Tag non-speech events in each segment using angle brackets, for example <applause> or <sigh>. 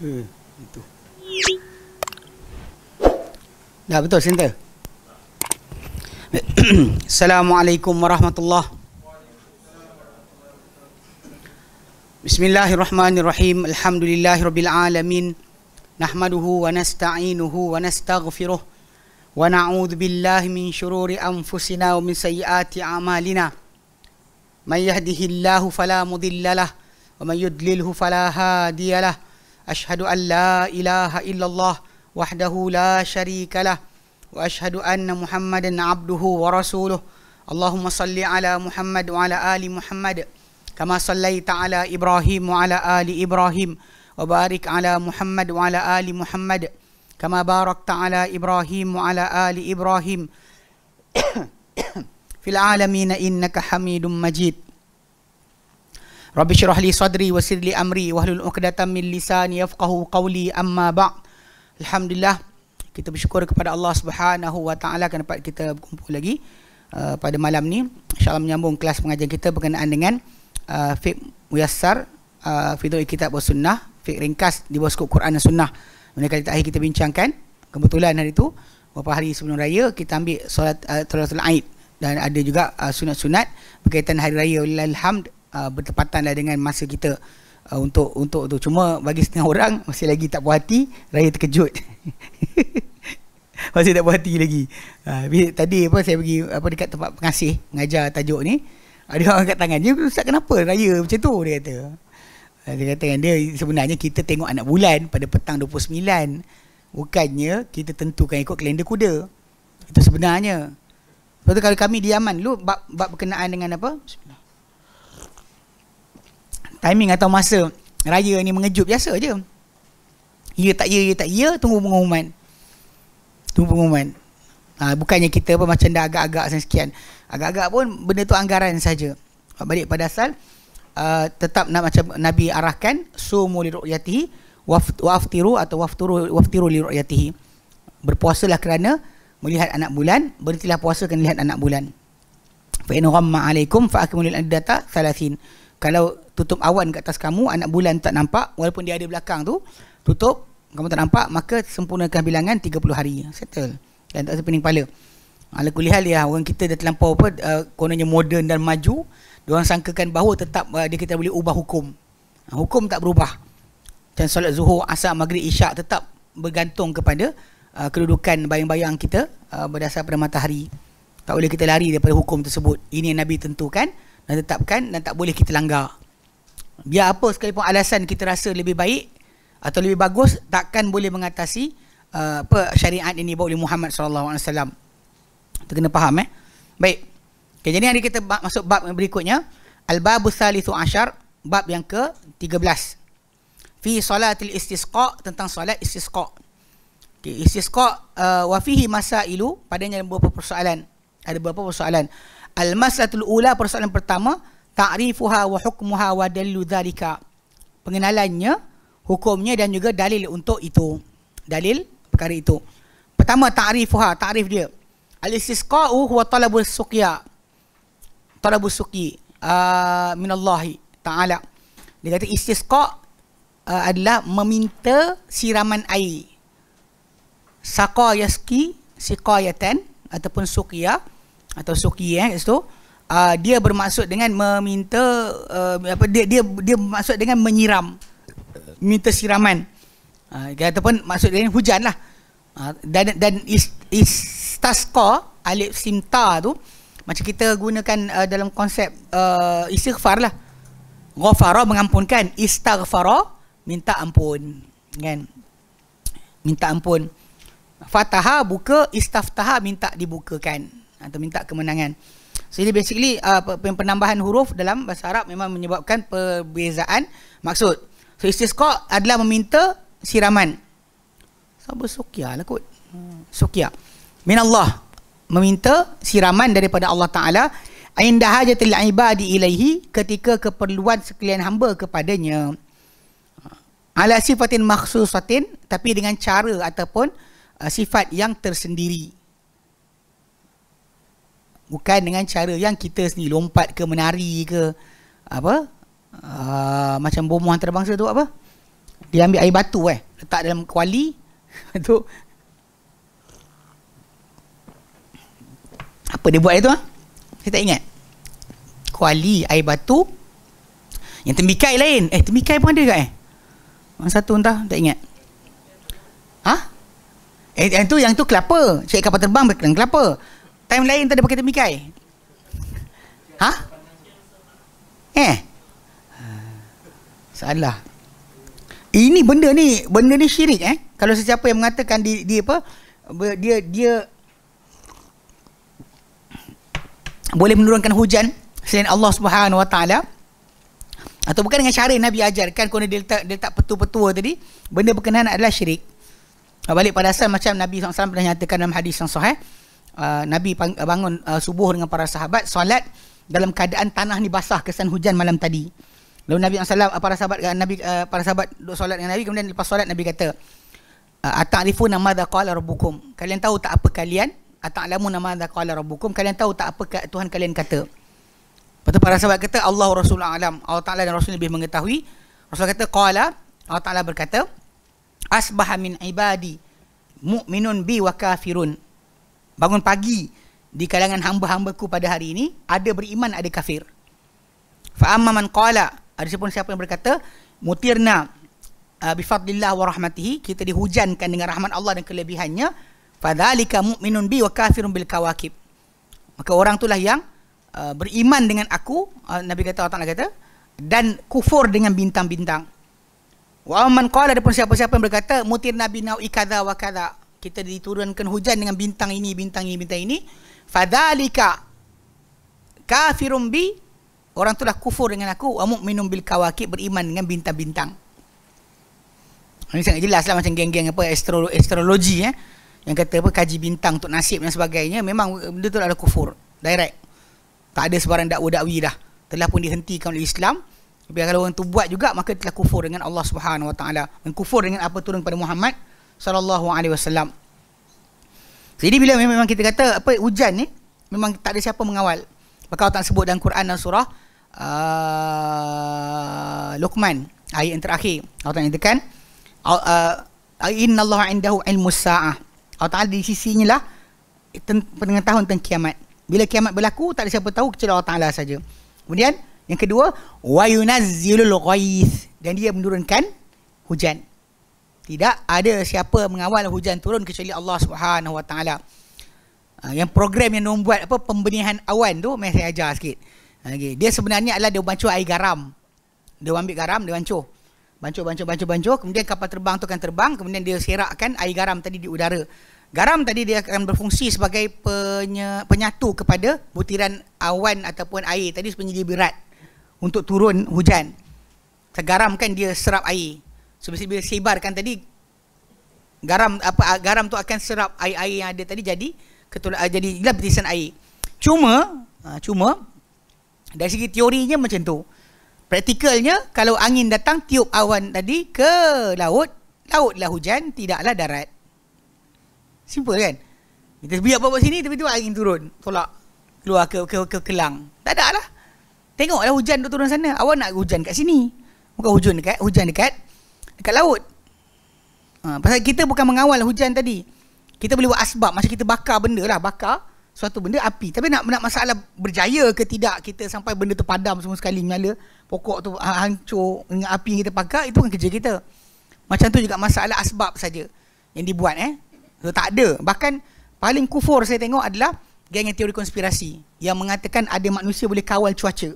لا 嗯，对。لا السلام عليكم ورحمة الله بسم الله الرحمن الرحيم الحمد لله رب العالمين نحمده ونستعينه ونستغفره ونعوذ بالله من شرور أنفسنا ومن سيئات أعمالنا من يهده الله فلا مضل له ومن يدلله فلا هادي له أشهد أن لا إله إلا الله وحده لا شريك له وأشهد أن محمدا عبده ورسوله اللهم صل على محمد وعلى آل محمد كما صليت على إبراهيم وعلى آل إبراهيم وبارك على محمد وعلى آل محمد كما باركت على إبراهيم وعلى آل إبراهيم في العالمين إنك حميد مجيد Rabbi syurah li sadri wa sirli amri wa hlul uqdatan min lisani yafqahu qawli amma ba' Alhamdulillah kita bersyukur kepada Allah Subhanahu wa taala kerana dapat kita berkumpul lagi uh, pada malam ni insyaallah menyambung kelas pengajian kita berkenaan dengan uh, fiqh muyassar uh, fiqh kitab wa sunnah fiqh ringkas di bawah skop Quran dan sunnah mana kali terakhir kita bincangkan kebetulan hari itu beberapa hari sebelum raya kita ambil solat uh, Aid dan ada juga uh, sunat-sunat berkaitan hari raya alhamdulillah Uh, bertepatan dah dengan masa kita uh, untuk untuk tu. Cuma bagi setengah <laughs> orang masih lagi tak puas hati, raya terkejut. <laughs> masih tak puas hati lagi. Uh, tadi apa saya pergi apa dekat tempat pengasih mengajar tajuk ni, ada orang angkat tangan. Dia Ustaz kenapa raya macam tu dia kata. Uh, dia kata kan, dia sebenarnya kita tengok anak bulan pada petang 29 bukannya kita tentukan ikut kalender kuda. Itu sebenarnya. Lepas tu kalau kami diaman lu bab, bab berkenaan dengan apa? timing atau masa raya ni mengejut biasa je. Ya tak ya, ya tak ya, tunggu pengumuman. Tunggu pengumuman. Ha, bukannya kita pun macam dah agak-agak sekian. Agak-agak pun benda tu anggaran saja. Balik pada asal, uh, tetap nak macam Nabi arahkan, sumu li ru'yatihi, waftiru atau waftiru, waftiru li ru'yatihi. Berpuasalah kerana melihat anak bulan, berhentilah puasa kerana melihat anak bulan. Fa'inu in ghamma alaikum fa akmilul data Kalau tutup awan ke atas kamu anak bulan tak nampak walaupun dia ada belakang tu tutup kamu tak nampak maka sempurnakan bilangan 30 hari settle dan tak sepening kepala ala ah, kulihal ya orang kita dah terlampau apa uh, kononnya moden dan maju dia orang sangkakan bahawa tetap uh, dia kita boleh ubah hukum hukum tak berubah dan solat zuhur asar maghrib isyak tetap bergantung kepada uh, kedudukan bayang-bayang kita uh, berdasar pada matahari tak boleh kita lari daripada hukum tersebut ini yang nabi tentukan dan tetapkan dan tak boleh kita langgar Biar apa sekalipun alasan kita rasa lebih baik atau lebih bagus takkan boleh mengatasi uh, apa syariat ini bawa oleh Muhammad sallallahu alaihi wasallam. Kita kena faham eh. Baik. Okay, jadi hari kita masuk bab yang berikutnya Al-Babu Salithu Ashar Bab yang ke-13 Fi Salatil Istisqa Tentang solat Istisqa okay, Istisqa uh, Wafihi Masailu Padanya ada beberapa persoalan Ada beberapa persoalan Al-Masatul Ula Persoalan pertama ta'rifuha wa hukmuha wa dalilu dhalika pengenalannya hukumnya dan juga dalil untuk itu dalil perkara itu pertama ta'rifuha ta'rif dia al-istisqa'u huwa talabul suqya talabul suqi ah, min Allah taala dia kata istisqa ah, adalah meminta siraman air saqa yaski siqayatan ataupun suqya atau suqi eh itu uh, dia bermaksud dengan meminta uh, apa dia dia dia bermaksud dengan menyiram minta siraman uh, ah, ataupun maksud dengan hujan lah uh, dan dan is, is alif simta tu macam kita gunakan uh, dalam konsep uh, istighfar lah ghafara mengampunkan istighfara minta ampun kan minta ampun fataha buka istaftaha minta dibukakan atau minta kemenangan So ini basically uh, penambahan huruf dalam bahasa Arab memang menyebabkan perbezaan maksud. So istisqa adalah meminta siraman. Sabu sukia lah kot. Hmm. Sukia. Min Allah meminta siraman daripada Allah Ta'ala. Indah hajatil ibadi ilaihi ketika keperluan sekalian hamba kepadanya. Ala sifatin maksusatin tapi dengan cara ataupun uh, sifat yang tersendiri bukan dengan cara yang kita sendiri lompat ke menari ke apa uh, macam bom antarabangsa tu apa dia ambil air batu eh letak dalam kuali <laughs> tu apa dia buat itu ah ha? saya tak ingat kuali air batu yang tembikai lain eh tembikai pun ada ke eh Orang satu entah tak ingat ha eh yang tu yang tu kelapa Cik kapal terbang berkenan kelapa Time lain tak ada pakai temikai. Ha? Eh. Salah. Ini benda ni, benda ni syirik eh. Kalau sesiapa yang mengatakan dia, dia apa? Dia dia boleh menurunkan hujan selain Allah Subhanahu Wa Taala atau bukan dengan syarat Nabi ajarkan kena dia letak, dia letak petua-petua tadi benda berkenaan adalah syirik balik pada asal macam Nabi SAW pernah nyatakan dalam hadis yang sahih Ah, Nabi ah, bangun uh, subuh dengan para sahabat solat dalam keadaan tanah ni basah kesan hujan malam tadi. Lalu Nabi SAW, para sahabat Nabi para sahabat duduk solat dengan Nabi kemudian lepas solat Nabi kata Ataqrifu nama dha qala rabbukum kalian tahu tak apa kalian Ataqlamu nama dha qala rabbukum kalian tahu tak apa Tuhan kalian kata Lepas tu para sahabat kata Allah Rasul alam Allah Taala dan Rasul lebih mengetahui Rasul kata qala Allah Taala berkata asbaha min ibadi mu'minun bi wa kafirun bangun pagi di kalangan hamba-hambaku pada hari ini ada beriman ada kafir fa amma man qala ada siapa siapa yang berkata mutirna uh, ah, bi fadlillah wa rahmatihi kita dihujankan dengan rahmat Allah dan kelebihannya fadzalika mu'minun bi wa kafirun bil kawakib maka orang itulah yang uh, beriman dengan aku uh, nabi kata Allah kata dan kufur dengan bintang-bintang wa man qala ada pun siapa-siapa yang berkata mutir nabi nau ikadha wa kadha kita diturunkan hujan dengan bintang ini bintang ini bintang ini fadzalika kafirum bi orang telah kufur dengan aku wa mu'minum bil kawakib beriman dengan bintang-bintang ini sangat jelas lah macam geng-geng apa astro astrologi eh yang kata apa kaji bintang untuk nasib dan sebagainya memang benda tu adalah kufur direct tak ada sebarang dakwa dakwi dah telah pun dihentikan oleh Islam biar kalau orang tu buat juga maka telah kufur dengan Allah Subhanahu Wa Taala Mengkufur dengan apa turun kepada Muhammad sallallahu alaihi wasallam. Jadi bila memang kita kata apa hujan ni memang tak ada siapa mengawal. Maka Allah sebut dalam Quran dan surah uh, Luqman ayat yang terakhir. Allah Taala nyatakan uh, inna Allah indahu ilmus saah. Allah Taala di sisinya lah pengetahuan tentang kiamat. Bila kiamat berlaku tak ada siapa tahu kecuali Allah Taala saja. Kemudian yang kedua wa yunazzilul ghaiz dan dia menurunkan hujan tidak ada siapa mengawal hujan turun kecuali Allah Subhanahu Wa Taala. Ah, yang program yang nombor buat apa pembenihan awan tu mai saya ajar sikit. Okay. Ah, dia sebenarnya adalah dia bancuh air garam. Dia ambil garam, dia bancuh. Bancuh, bancuh, bancuh, bancuh. Kemudian kapal terbang tu akan terbang. Kemudian dia serakkan air garam tadi di udara. Garam tadi dia akan berfungsi sebagai penye, penyatu kepada butiran awan ataupun air tadi sebenarnya berat untuk turun hujan. Segaram kan dia serap air. So bila sebarkan tadi garam apa garam tu akan serap air-air yang ada tadi jadi ketulah jadi gelap lapisan air. Cuma ah, cuma dari segi teorinya macam tu. Praktikalnya kalau angin datang tiup awan tadi ke laut, lautlah hujan, tidaklah darat. Simple kan? Kita biar apa sini tapi tu angin turun, tolak keluar ke ke, ke kelang. Tak ada lah. Tengoklah hujan tu turun sana. awak nak hujan kat sini. Bukan hujan dekat, hujan dekat dekat laut. Ha, pasal kita bukan mengawal hujan tadi. Kita boleh buat asbab. Macam kita bakar benda lah. Bakar suatu benda api. Tapi nak, nak masalah berjaya ke tidak kita sampai benda tu padam semua sekali. Menyala pokok tu ha, hancur dengan api yang kita pakar. Itu kan kerja kita. Macam tu juga masalah asbab saja yang dibuat eh. So, tak ada. Bahkan paling kufur saya tengok adalah geng teori konspirasi yang mengatakan ada manusia boleh kawal cuaca.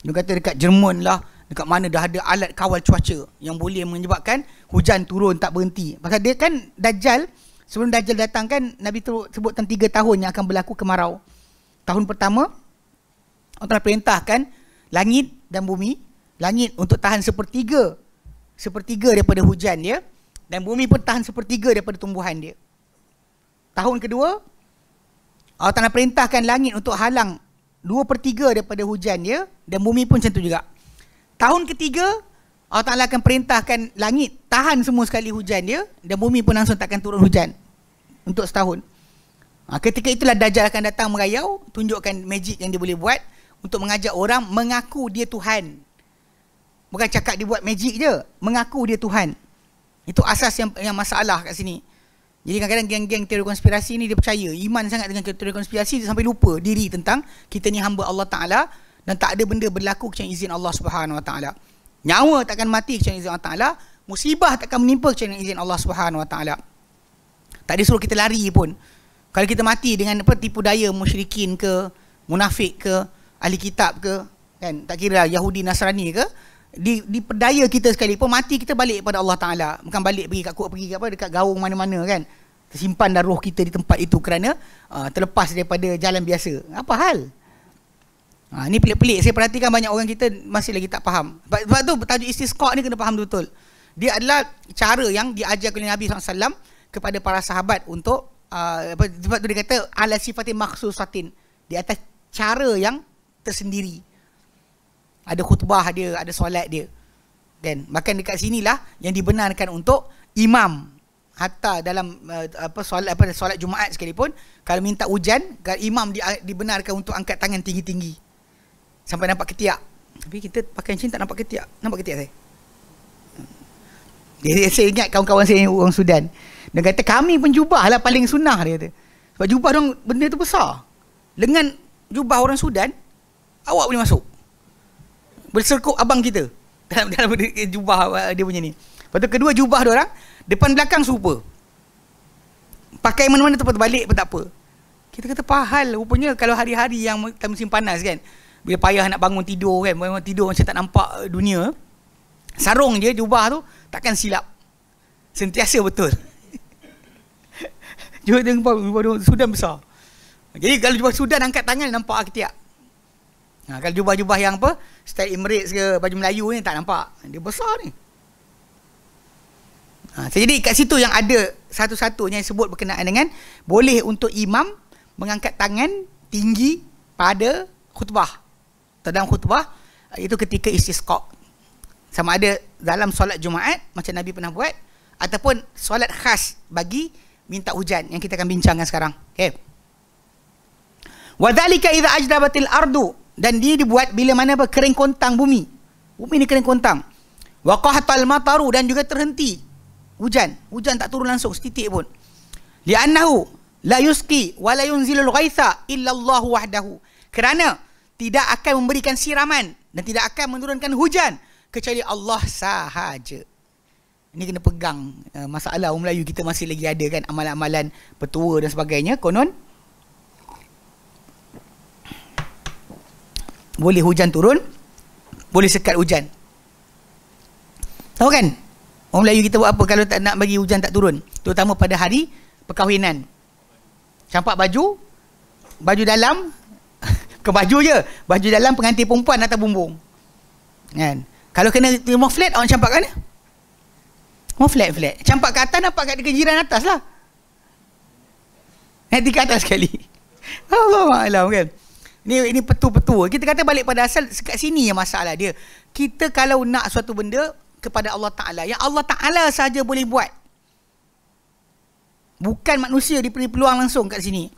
Dia kata dekat Jerman lah, dekat mana dah ada alat kawal cuaca yang boleh menyebabkan hujan turun tak berhenti. Pasal dia kan Dajjal, sebelum Dajjal datang kan Nabi tu sebut tentang 3 tahun yang akan berlaku kemarau. Tahun pertama, Allah telah perintahkan langit dan bumi, langit untuk tahan sepertiga, sepertiga daripada hujan dia dan bumi pun tahan sepertiga daripada tumbuhan dia. Tahun kedua, Allah Ta'ala perintahkan langit untuk halang dua per tiga daripada hujan dia dan bumi pun macam tu juga tahun ketiga Allah Ta'ala akan perintahkan langit tahan semua sekali hujan dia dan bumi pun langsung takkan turun hujan untuk setahun ha, ketika itulah Dajjal akan datang merayau tunjukkan magic yang dia boleh buat untuk mengajak orang mengaku dia Tuhan bukan cakap dia buat magic je mengaku dia Tuhan itu asas yang yang masalah kat sini jadi kadang-kadang geng-geng teori konspirasi ni dia percaya iman sangat dengan teori konspirasi dia sampai lupa diri tentang kita ni hamba Allah Ta'ala dan tak ada benda berlaku kecuali izin Allah Subhanahu Wa Taala. Nyawa takkan mati kecuali izin Allah Taala, musibah takkan menimpa kecuali izin Allah Subhanahu Wa Taala. Tak ada suruh kita lari pun. Kalau kita mati dengan apa tipu daya musyrikin ke, munafik ke, ahli kitab ke, kan tak kira lah Yahudi Nasrani ke, di diperdaya kita sekali pun mati kita balik kepada Allah Taala, bukan balik pergi kat kuat pergi kat apa dekat gaung mana-mana kan. Tersimpan dah roh kita di tempat itu kerana uh, terlepas daripada jalan biasa. Apa hal? Ha, ini pelik-pelik. Saya perhatikan banyak orang kita masih lagi tak faham. Sebab tu tajuk istisqa ni kena faham betul. Dia adalah cara yang diajar oleh Nabi SAW kepada para sahabat untuk uh, apa, sebab tu dia kata ala sifatin maksusatin di atas cara yang tersendiri. Ada khutbah dia, ada solat dia. Kan? Makan dekat sinilah yang dibenarkan untuk imam hatta dalam uh, apa solat apa solat Jumaat sekalipun kalau minta hujan imam dibenarkan untuk angkat tangan tinggi-tinggi Sampai nampak ketiak Tapi kita pakai macam ni tak nampak ketiak Nampak ketiak saya dia, hmm. dia saya ingat kawan-kawan saya orang Sudan Dia kata kami pun jubah lah paling sunnah dia kata Sebab jubah orang benda tu besar Dengan jubah orang Sudan Awak boleh masuk Berserkup abang kita <laughs> Dalam, dalam jubah eh, dia punya ni Lepas tu kedua jubah dia orang Depan belakang super. Pakai mana-mana tempat terbalik pun tak apa Kita kata pahal Rupanya kalau hari-hari yang musim panas kan bila payah nak bangun tidur kan Bangun tidur macam tak nampak eh, dunia Sarung je jubah tu Takkan silap Sentiasa betul <laughs> Jumpa tengok jubah sudan besar Jadi kalau jubah sudan angkat tangan Nampak lah ketiak ha, Kalau jubah-jubah yang apa Style Emirates ke baju Melayu ni tak nampak Dia besar ni ha, Jadi kat situ yang ada Satu-satunya yang sebut berkenaan dengan Boleh untuk imam mengangkat tangan Tinggi pada khutbah dalam khutbah itu ketika istisqa sama ada dalam solat Jumaat macam Nabi pernah buat ataupun solat khas bagi minta hujan yang kita akan bincangkan sekarang okey wadzalika idza ajdabatil ardu dan dia dibuat bila mana apa kering kontang bumi bumi ni kering kontang wa qahtal mataru dan juga terhenti hujan hujan tak turun langsung setitik pun li'annahu la yuski wa la yunzilul ghaitha illa Allah wahdahu kerana tidak akan memberikan siraman dan tidak akan menurunkan hujan kecuali Allah sahaja. Ini kena pegang eh, masalah orang Melayu kita masih lagi ada kan amalan-amalan petua dan sebagainya konon boleh hujan turun boleh sekat hujan. Tahu kan? Orang Melayu kita buat apa kalau tak nak bagi hujan tak turun? Terutama pada hari perkahwinan. Campak baju, baju dalam, ke baju je baju dalam pengantin perempuan atau bumbung kan kalau kena rumah flat orang campak kat mana rumah flat flat campak kat atas nampak kat kejiran atas lah nanti kat atas sekali <laughs> Allah maklum kan Ini ini petu-petu kita kata balik pada asal kat sini yang masalah dia kita kalau nak suatu benda kepada Allah Ta'ala yang Allah Ta'ala saja boleh buat bukan manusia diberi peluang langsung kat sini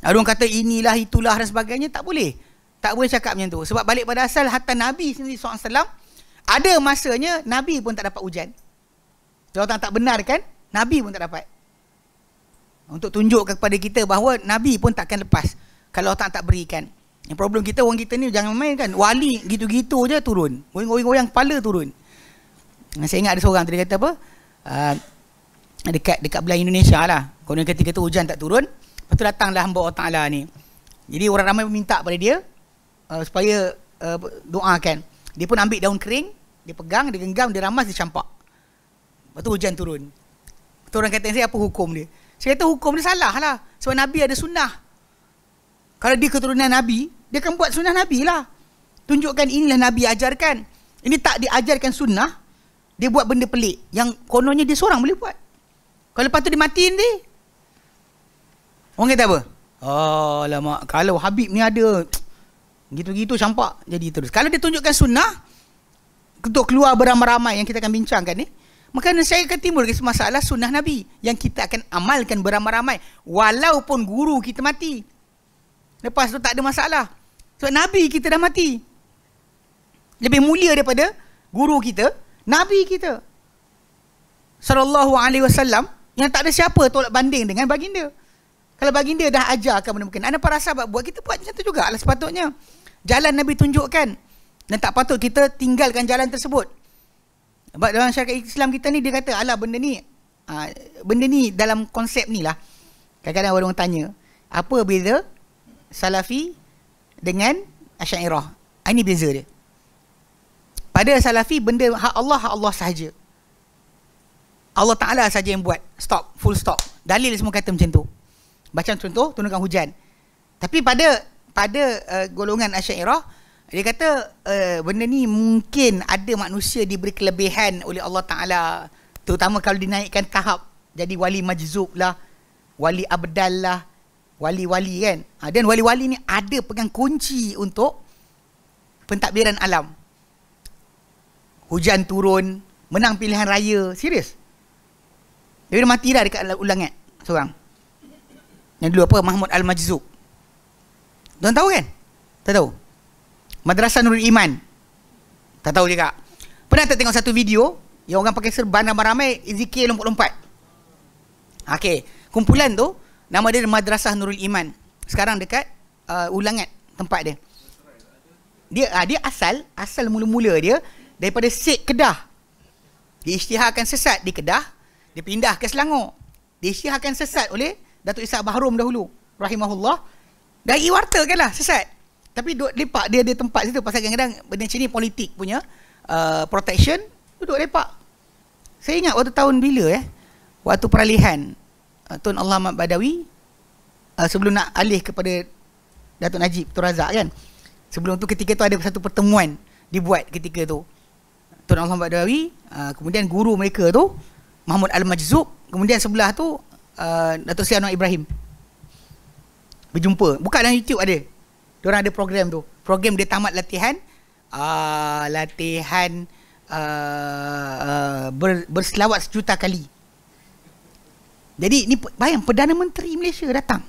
ada orang kata inilah itulah dan sebagainya tak boleh. Tak boleh cakap macam tu. Sebab balik pada asal hatta Nabi sendiri SAW ada masanya Nabi pun tak dapat hujan. Kalau tak tak benar kan Nabi pun tak dapat. Untuk tunjukkan kepada kita bahawa Nabi pun takkan lepas kalau tak tak berikan. Yang problem kita orang kita ni jangan main kan. Wali gitu-gitu je turun. Goyang-goyang kepala turun. Saya ingat ada seorang tadi kata apa? Uh, dekat dekat belah Indonesia lah. kalau Kemudian ketika tu hujan tak turun. Lepas tu datanglah hamba Allah Ta'ala ni. Jadi orang ramai meminta pada dia uh, supaya uh, doakan. Dia pun ambil daun kering, dia pegang, dia genggam, dia ramas, dia campak. Lepas tu hujan turun. Lepas tu orang kata saya apa hukum dia? Saya kata hukum dia salah lah. Sebab Nabi ada sunnah. Kalau dia keturunan Nabi, dia akan buat sunnah Nabi lah. Tunjukkan inilah Nabi ajarkan. Ini tak diajarkan sunnah, dia buat benda pelik. Yang kononnya dia seorang boleh buat. Kalau lepas tu dia matiin dia, Orang kata apa? lama. kalau Habib ni ada gitu-gitu campak jadi terus. Kalau dia tunjukkan sunnah untuk keluar beramai-ramai yang kita akan bincangkan ni, maka saya akan timbul masalah sunnah Nabi yang kita akan amalkan beramai-ramai walaupun guru kita mati. Lepas tu tak ada masalah. Sebab Nabi kita dah mati. Lebih mulia daripada guru kita, Nabi kita. Sallallahu alaihi wasallam yang tak ada siapa tolak banding dengan baginda. Kalau baginda dah ajar akan benda-benda Anda para sahabat buat Kita buat macam tu juga lah sepatutnya Jalan Nabi tunjukkan Dan tak patut kita tinggalkan jalan tersebut Sebab dalam syarikat Islam kita ni Dia kata ala benda ni ha, Benda ni dalam konsep ni lah Kadang-kadang orang tanya Apa beza Salafi Dengan Asyairah ah, Ini beza dia Pada Salafi benda hak Allah Hak Allah sahaja Allah Ta'ala saja yang buat Stop Full stop Dalil semua kata macam tu macam contoh turunkan hujan. Tapi pada pada uh, golongan Asy'ariyah dia kata uh, benda ni mungkin ada manusia diberi kelebihan oleh Allah Taala terutama kalau dinaikkan tahap jadi wali majzub lah, wali abdal lah, wali-wali kan. Ha, dan wali-wali ni ada pegang kunci untuk pentadbiran alam. Hujan turun, menang pilihan raya, serius. Dia mati dah dekat ulangat seorang. Yang dulu apa Mahmud Al-Majzub Tuan tahu kan? Tak tahu Madrasah Nurul Iman Tak tahu juga Pernah tak tengok satu video Yang orang pakai serban nama ramai Zikir lompat-lompat Okay Kumpulan tu Nama dia Madrasah Nurul Iman Sekarang dekat uh, Ulangat tempat dia dia uh, dia asal Asal mula-mula dia Daripada Sik Kedah Dia isytiharkan sesat di Kedah Dia pindah ke Selangor Dia isytiharkan sesat oleh Datuk Isa Bahrum dahulu rahimahullah dari warta kan lah sesat tapi duduk lepak dia ada tempat situ pasal kadang-kadang benda macam ni politik punya uh, protection duduk lepak saya ingat waktu tahun bila eh waktu peralihan uh, Tun Allah Ahmad Badawi uh, sebelum nak alih kepada Datuk Najib Tun Razak kan sebelum tu ketika tu ada satu pertemuan dibuat ketika tu Tun Allah Ahmad Badawi uh, kemudian guru mereka tu Mahmud Al-Majzub kemudian sebelah tu Uh, Dato' Sri Anwar Ibrahim Berjumpa Buka dalam YouTube ada Diorang ada program tu Program dia tamat latihan uh, Latihan uh, uh, ber, Berselawat sejuta kali Jadi ni Bayang Perdana Menteri Malaysia datang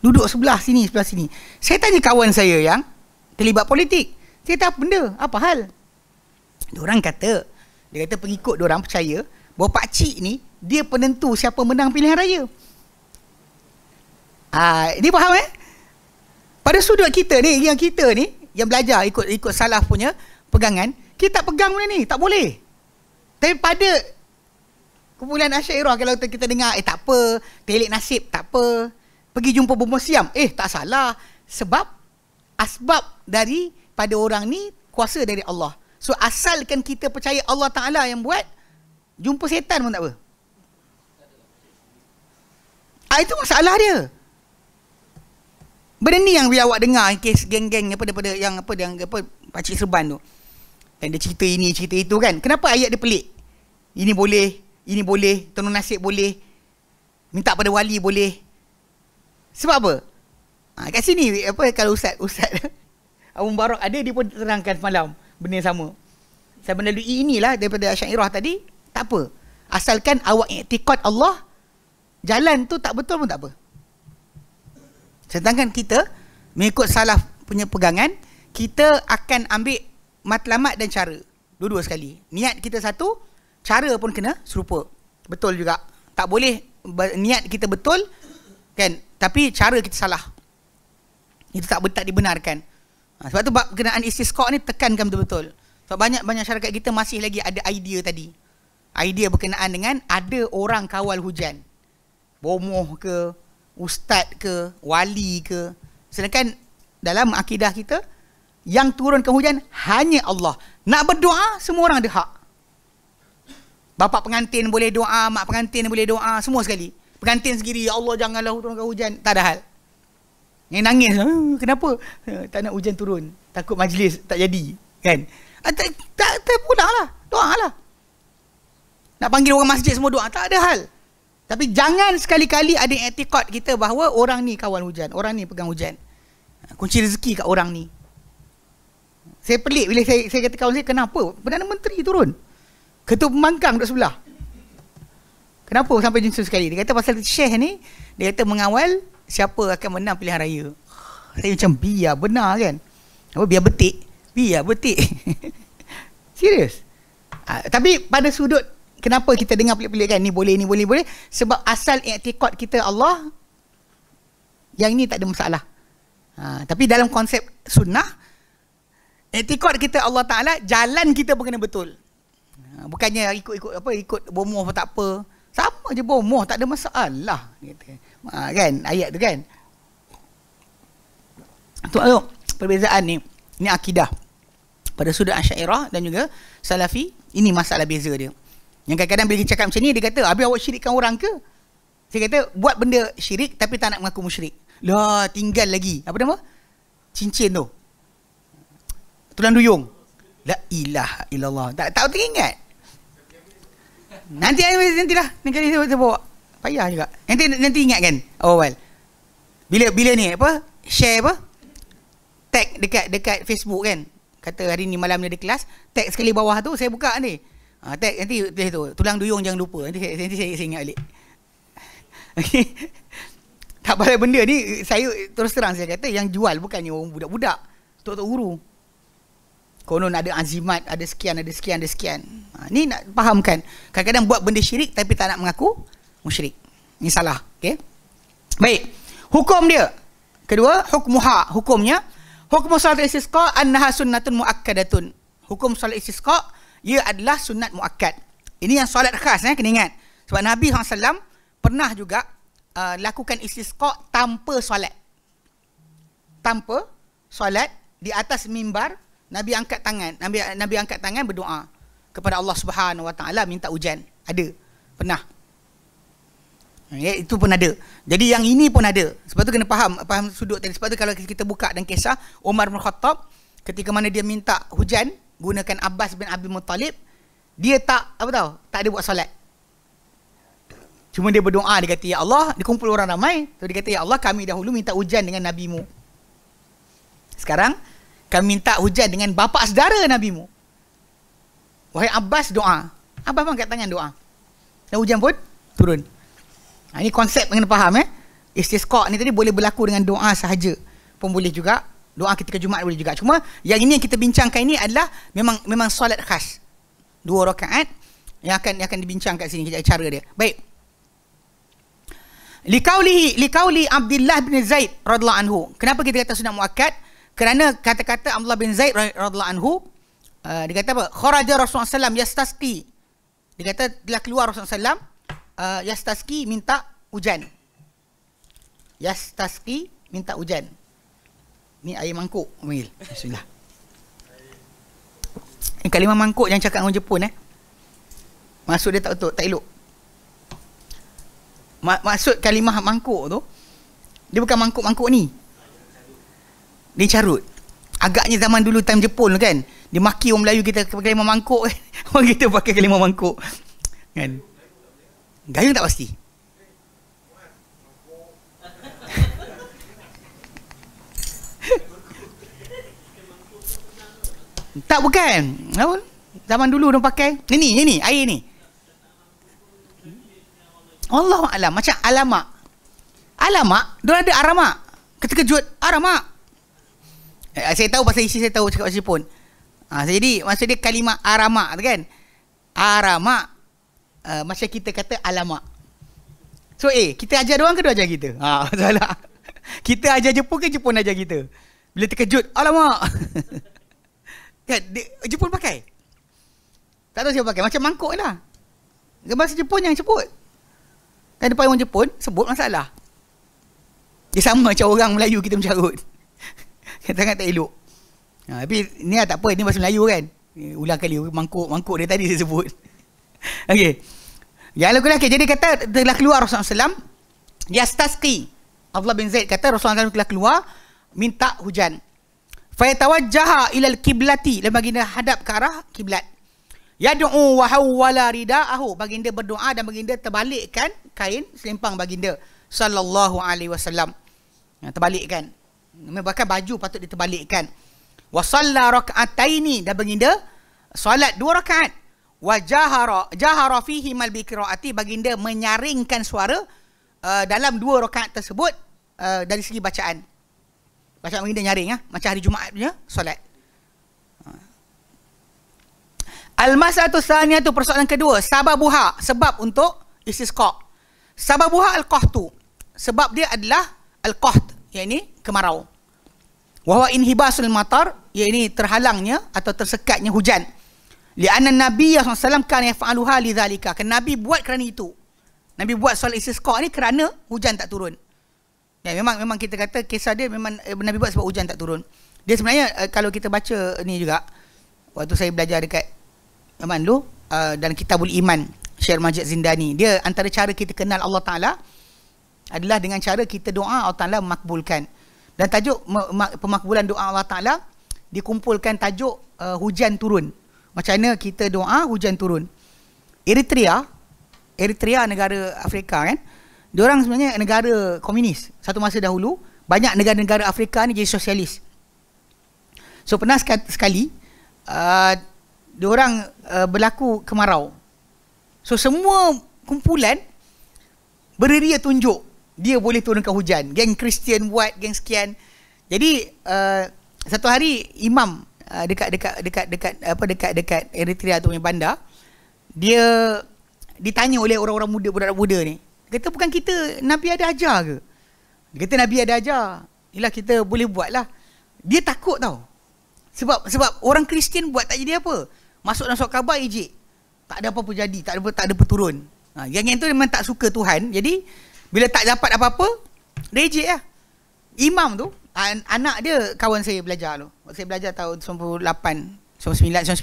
Duduk sebelah sini Sebelah sini Saya tanya kawan saya yang Terlibat politik Saya tahu benda Apa hal Diorang kata Dia kata pengikut diorang percaya Bahawa pakcik ni dia penentu siapa menang pilihan raya. Ha, ah, ini faham eh? Pada sudut kita ni, yang kita ni, yang belajar ikut ikut salah punya pegangan, kita tak pegang benda ni, tak boleh. Tapi pada kumpulan Asyairah, kalau kita, kita dengar, eh tak apa, telik nasib, tak apa, pergi jumpa bumbu siam, eh tak salah. Sebab, asbab dari pada orang ni, kuasa dari Allah. So asalkan kita percaya Allah Ta'ala yang buat, jumpa setan pun tak apa. Ah, itu masalah dia. Benda ni yang awak dengar kes geng-geng apa daripada yang apa yang apa pacik serban tu. Dan dia cerita ini, cerita itu kan. Kenapa ayat dia pelik? Ini boleh, ini boleh, tenun nasib boleh. Minta pada wali boleh. Sebab apa? Ha, kat sini apa kalau ustaz ustaz <laughs> Abu Barok ada dia pun terangkan semalam benda yang sama. Saya melalui inilah daripada Asyairah tadi, tak apa. Asalkan awak i'tikad Allah, jalan tu tak betul pun tak apa. Sedangkan kita mengikut salah punya pegangan, kita akan ambil matlamat dan cara. Dua-dua sekali. Niat kita satu, cara pun kena serupa. Betul juga. Tak boleh niat kita betul kan, tapi cara kita salah. Itu tak tak dibenarkan. Ha, sebab tu bab kenaan istisqa ni tekankan betul-betul. Sebab banyak-banyak syarikat kita masih lagi ada idea tadi. Idea berkenaan dengan ada orang kawal hujan bomoh ke, ustaz ke, wali ke. Sedangkan dalam akidah kita, yang turunkan hujan hanya Allah. Nak berdoa, semua orang ada hak. Bapak pengantin boleh doa, mak pengantin boleh doa, semua sekali. Pengantin sendiri, ya Allah janganlah turunkan hujan. Tak ada hal. Yang nangis, kenapa <laughs> tak nak hujan turun? Takut majlis tak jadi. Kan? Ah, tak, tak, tak pula lah. Doa lah. Nak panggil orang masjid semua doa, tak ada hal. Tapi jangan sekali-kali ada etikot kita bahawa orang ni kawan hujan, orang ni pegang hujan. Ha, kunci rezeki kat orang ni. Saya pelik bila saya, saya kata kawan saya, kenapa? Perdana Menteri turun. Ketua pembangkang duduk sebelah. Kenapa sampai jenis sekali? Dia kata pasal Syekh ni, dia kata mengawal siapa akan menang pilihan raya. Saya macam biar benar kan? Apa biar betik? Biar betik. <laughs> Serius? Ha, tapi pada sudut kenapa kita dengar pelik-pelik kan ni boleh ni boleh boleh sebab asal i'tikad kita Allah yang ini tak ada masalah. Ha, tapi dalam konsep sunnah i'tikad kita Allah Taala jalan kita pun kena betul. Ha, bukannya ikut-ikut apa ikut bomoh pun tak apa. Sama je bomoh tak ada masalah kita. Ha, kan ayat tu kan. Tu ayo perbezaan ni Ini akidah pada sudut asyairah dan juga salafi ini masalah beza dia yang kadang-kadang bila dia cakap macam ni Dia kata Habis awak syirikkan orang ke? Saya kata Buat benda syirik Tapi tak nak mengaku musyrik Lah tinggal lagi Apa nama? Cincin tu Tulang duyung La ilah ilallah. Tak tahu tak ingat Nanti nanti lah Nanti kali dia bawa Payah juga Nanti nanti ingat kan Oh well. Bila bila ni apa Share apa Tag dekat dekat Facebook kan Kata hari ni malam ni ada kelas Tag sekali bawah tu Saya buka ni Ha, ah, tak, nanti tulis tu. Tulang duyung jangan lupa. Nanti, nanti, saya, saya ingat balik. Okay. <laughs> Tak balik benda ni, saya terus terang saya kata yang jual bukannya orang budak-budak. Tok-tok guru. Konon ada azimat, ada sekian, ada sekian, ada sekian. Ha, ni nak fahamkan. Kadang-kadang buat benda syirik tapi tak nak mengaku musyrik. Ini salah. Okay. Baik. Hukum dia. Kedua, hukum ha, hukumnya. Hukum salat istisqa annaha sunnatun muakkadatun. Hukum salat istisqa ia adalah sunat muakkad. Ini yang solat khas eh kena ingat. Sebab Nabi SAW pernah juga uh, lakukan istisqa tanpa solat. Tanpa solat di atas mimbar Nabi angkat tangan, Nabi Nabi angkat tangan berdoa kepada Allah Subhanahu Wa Taala minta hujan. Ada. Pernah. Ya, itu pun ada. Jadi yang ini pun ada. Sebab tu kena faham, faham sudut tadi. Sebab tu kalau kita buka dan kisah Umar bin Khattab ketika mana dia minta hujan, gunakan Abbas bin Abi Muttalib dia tak apa tahu tak ada buat solat cuma dia berdoa dia kata ya Allah dikumpul orang ramai tu dia kata ya Allah kami dahulu minta hujan dengan nabimu sekarang kami minta hujan dengan bapa saudara nabimu wahai Abbas doa Abbas angkat tangan doa dan hujan pun turun nah, ha, ini konsep yang kena faham eh istisqa ni tadi boleh berlaku dengan doa sahaja pun boleh juga doa ketika Jumaat boleh juga. Cuma yang ini yang kita bincangkan ini adalah memang memang solat khas. Dua rakaat yang akan yang akan dibincang kat sini cara dia. Baik. Li li likauli Abdullah bin Zaid radhiallahu anhu. Kenapa kita kata sunat muakkad? Kerana kata-kata Abdullah bin Zaid radhiallahu anhu uh, dia kata apa? Kharaja Rasulullah sallam yastaski Dia kata dia keluar Rasulullah sallam uh, yastasqi minta hujan. Yastaski minta hujan. Ni air mangkuk Mil. Bismillah Ini kalimah mangkuk Jangan cakap dengan Jepun eh Maksud dia tak betul Tak elok Maksud kalimah mangkuk tu Dia bukan mangkuk-mangkuk ni Dia carut Agaknya zaman dulu Time Jepun tu kan Dia maki orang Melayu Kita pakai kalimah mangkuk <laughs> Orang kita pakai kalimah mangkuk Kan Gayung tak pasti Tak bukan. Apa? Zaman dulu orang pakai. Ini ni, ini, ini air ni. Allah alam macam alamak. Alamak, dia ada aramak. Ketika jut aramak. Eh, saya tahu pasal isi saya tahu cakap pasal pun. Ha, ah, jadi maksud dia kalimah aramak tu kan. Aramak. Uh, macam kita kata alamak. So eh, kita ajar dia orang ke dia ajar kita? Ha, ah, <laughs> salah. Kita ajar Jepun ke Jepun ajar kita? Bila terkejut, alamak. <laughs> Kan dia, Jepun pakai Tak tahu siapa pakai Macam mangkuk lah Bahasa Jepun yang sebut Kan depan orang Jepun Sebut masalah Dia sama macam orang Melayu kita mencarut <laughs> Sangat tak elok ha, Tapi ni lah tak apa Ini bahasa Melayu kan Ulang kali Mangkuk Mangkuk dia tadi saya sebut <laughs> Okay Ya lagu lah Jadi kata telah keluar Rasulullah SAW Ya Allah bin Zaid kata Rasulullah SAW telah keluar Minta hujan fayatawajjaha ila al-qiblati dan baginda hadap ke arah kiblat yad'u wa hawwala ridaahu baginda berdoa dan baginda terbalikkan kain selempang baginda sallallahu alaihi wasallam ya, terbalikkan bahkan baju patut diterbalikkan wa salla raka'ataini dan baginda solat dua rakaat wa jahara jahara fihi mal biqiraati baginda menyaringkan suara uh, dalam dua rakaat tersebut uh, dari segi bacaan Baca mengindah nyaring ya. Macam hari Jumaat punya solat. Ha. Al-Masa tu tu persoalan kedua. sabab buha. Sebab untuk istisqa. sabab buha al-qahtu. Sebab dia adalah al-qaht. Yang ini kemarau. Wahwa inhibasul matar. Yang ini terhalangnya atau tersekatnya hujan. Lianna Nabi SAW kan yafa'aluha li dhalika. Kerana Nabi buat kerana itu. Nabi buat soal istisqa ni kerana hujan tak turun. Ya memang memang kita kata kisah dia memang eh, Nabi buat sebab hujan tak turun. Dia sebenarnya eh, kalau kita baca ni juga waktu saya belajar dekat Aman dulu uh, eh, dan kita boleh iman Syekh Majid Zindani. Dia antara cara kita kenal Allah Taala adalah dengan cara kita doa Allah Taala makbulkan. Dan tajuk pemakbulan doa Allah Taala dikumpulkan tajuk uh, hujan turun. Macam mana kita doa hujan turun. Eritrea Eritrea negara Afrika kan. Eh? Diorang sebenarnya negara komunis satu masa dahulu banyak negara-negara Afrika ni jadi sosialis. So pernah sekali uh, diorang uh, berlaku kemarau. So semua kumpulan beriria tunjuk dia boleh turunkan hujan. Geng Kristian buat, geng sekian. Jadi uh, satu hari imam uh, dekat dekat dekat dekat apa dekat dekat Eritrea tu punya bandar dia ditanya oleh orang-orang muda budak-budak muda ni kata bukan kita Nabi ada ajar ke? Dia kata Nabi ada ajar. Yalah kita boleh buat lah. Dia takut tau. Sebab sebab orang Kristian buat tak jadi apa. Masuk dalam surat khabar ejek. Tak ada apa-apa jadi. Tak ada, tak ada peturun. Ha, yang yang tu memang tak suka Tuhan. Jadi bila tak dapat apa-apa, dia ejek lah. Imam tu, an- anak dia kawan saya belajar tu. Saya belajar tahun 98, 99,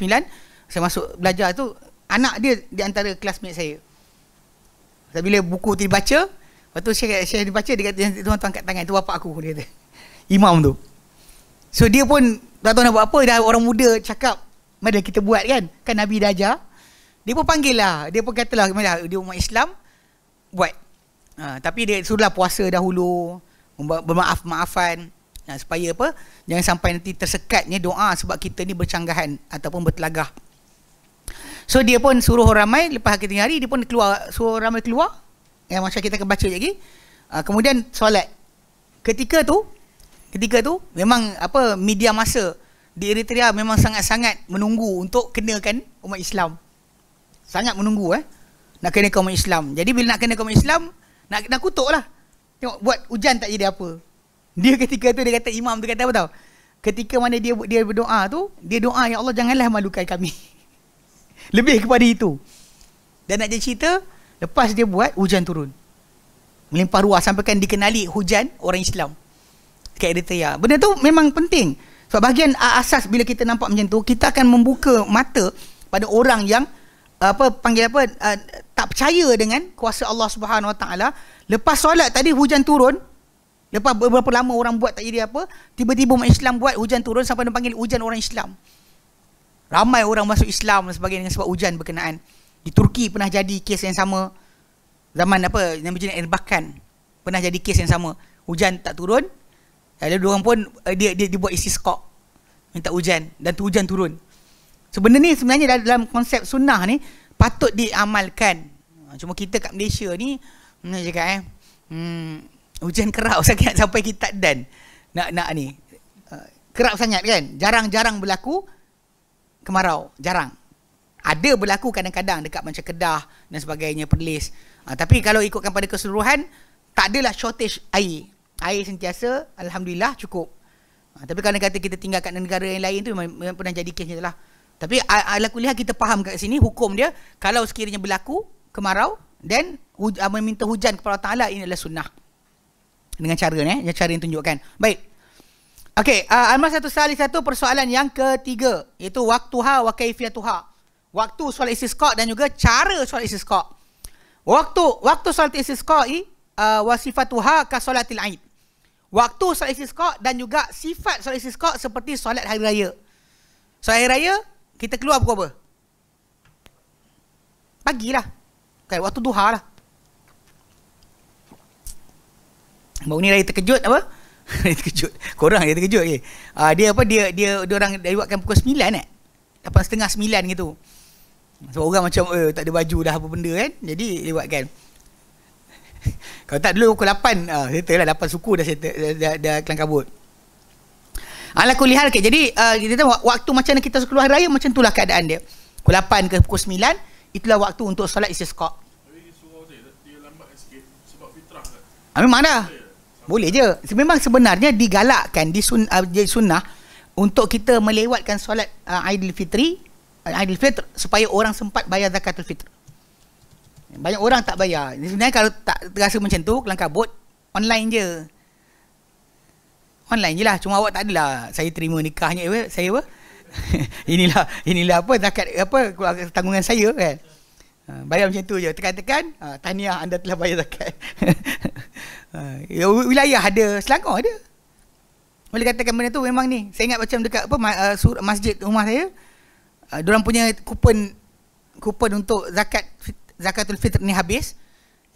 99. Saya masuk belajar tu, anak dia di antara kelas saya bila buku tu dibaca Lepas tu Syekh, Syekh dibaca Dia kata tuan tu angkat tangan Itu bapak aku Dia kata Imam tu So dia pun Tak tahu nak buat apa Dah orang muda cakap Mari kita buat kan Kan Nabi dah ajar Dia pun panggil lah Dia pun kata lah, lah Dia umat Islam Buat ha, Tapi dia suruh puasa dahulu Bermaaf-maafan ha, Supaya apa Jangan sampai nanti tersekatnya doa Sebab kita ni bercanggahan Ataupun bertelagah So dia pun suruh orang ramai lepas akhir tengah hari dia pun keluar suruh orang ramai keluar. Yang eh, macam kita akan baca lagi. Uh, kemudian solat. Ketika tu ketika tu memang apa media masa di Eritrea memang sangat-sangat menunggu untuk kenakan umat Islam. Sangat menunggu eh nak kena umat Islam. Jadi bila nak kena umat Islam nak nak kutuk lah. Tengok buat hujan tak jadi apa. Dia ketika tu dia kata imam tu kata apa tau? Ketika mana dia dia berdoa tu, dia doa ya Allah janganlah malukan kami. Lebih kepada itu Dan nak jadi cerita Lepas dia buat Hujan turun Melimpah ruah Sampai kan dikenali Hujan orang Islam Kereta ya Benda tu memang penting Sebab bahagian asas Bila kita nampak macam tu Kita akan membuka mata Pada orang yang apa panggil apa uh, tak percaya dengan kuasa Allah Subhanahu Wa Taala lepas solat tadi hujan turun lepas beberapa lama orang buat tak jadi apa tiba-tiba umat Islam buat hujan turun sampai dipanggil hujan orang Islam ramai orang masuk Islam dan sebagainya dengan sebab hujan berkenaan. Di Turki pernah jadi kes yang sama. Zaman apa, yang berjenis Erbakan. Pernah jadi kes yang sama. Hujan tak turun. Eh, Ada dua orang pun, eh, dia, dia, dia buat isi skok. Minta hujan. Dan tu hujan turun. So ni sebenarnya dalam konsep sunnah ni, patut diamalkan. Ha, cuma kita kat Malaysia ni, mana hmm, cakap eh, hmm, hujan kerap <laughs> sangat sampai kita dan. Nak, nak ni. Ha, kerap sangat kan? jarang Jarang berlaku kemarau jarang ada berlaku kadang-kadang dekat macam Kedah dan sebagainya Perlis ha, tapi kalau ikutkan pada keseluruhan tak adalah shortage air air sentiasa alhamdulillah cukup ha, tapi kalau kata kita tinggalkan negara yang lain tu memang, pernah jadi kesnya lah tapi ala kuliah ah, kita faham kat sini hukum dia kalau sekiranya berlaku kemarau then meminta hujan kepada Allah Ta'ala ini adalah sunnah dengan cara ni eh? cara yang tunjukkan baik Okey, uh, Almas satu sali satu persoalan yang ketiga iaitu waktu ha wa kaifiyatu ha. Waktu solat istisqa dan juga cara solat istisqa. Waktu waktu solat istisqa i uh, wa sifatuha ka solatil aid. Waktu solat istisqa dan juga sifat solat istisqa seperti solat hari raya. Solat hari raya kita keluar pukul apa? Pagilah. Okay, waktu duha lah. Mau ni raya terkejut apa? Saya <laughs> terkejut. Korang yang terkejut. Okay. Uh, dia apa dia dia dia orang dia buatkan pukul 9 eh. 8.30 9 gitu. Sebab orang macam eh tak ada baju dah apa benda kan. Jadi dia buatkan. <laughs> Kalau tak dulu pukul 8 ah uh, settle lah 8 suku dah settle dah, dah, dah kelang kabut. Ala kulihal ke. Jadi uh, kita tahu waktu macam kita keluar raya macam itulah keadaan dia. Pukul 8 ke pukul 9 itulah waktu untuk solat istisqa. Tapi dia suruh dia, lambat sikit sebab fitrah kan. Ah memang dah. Boleh je. Memang sebenarnya digalakkan di sun, uh, sunnah untuk kita melewatkan solat uh, ah, Aidilfitri, Aidilfitr ah, supaya orang sempat bayar zakatul fitr. Banyak orang tak bayar. Sebenarnya kalau tak terasa macam tu, kelang kabut, online je. Online je lah. Cuma awak tak adalah saya terima nikahnya. Saya apa? <laughs> inilah inilah apa zakat apa tanggungan saya kan. Ha, bayar macam tu je tekan-tekan uh, tahniah anda telah bayar zakat <laughs> ha, ya, wilayah ada Selangor ada boleh katakan benda tu memang ni saya ingat macam dekat apa uh, masjid rumah saya uh, diorang punya kupon kupon untuk zakat zakatul fitr ni habis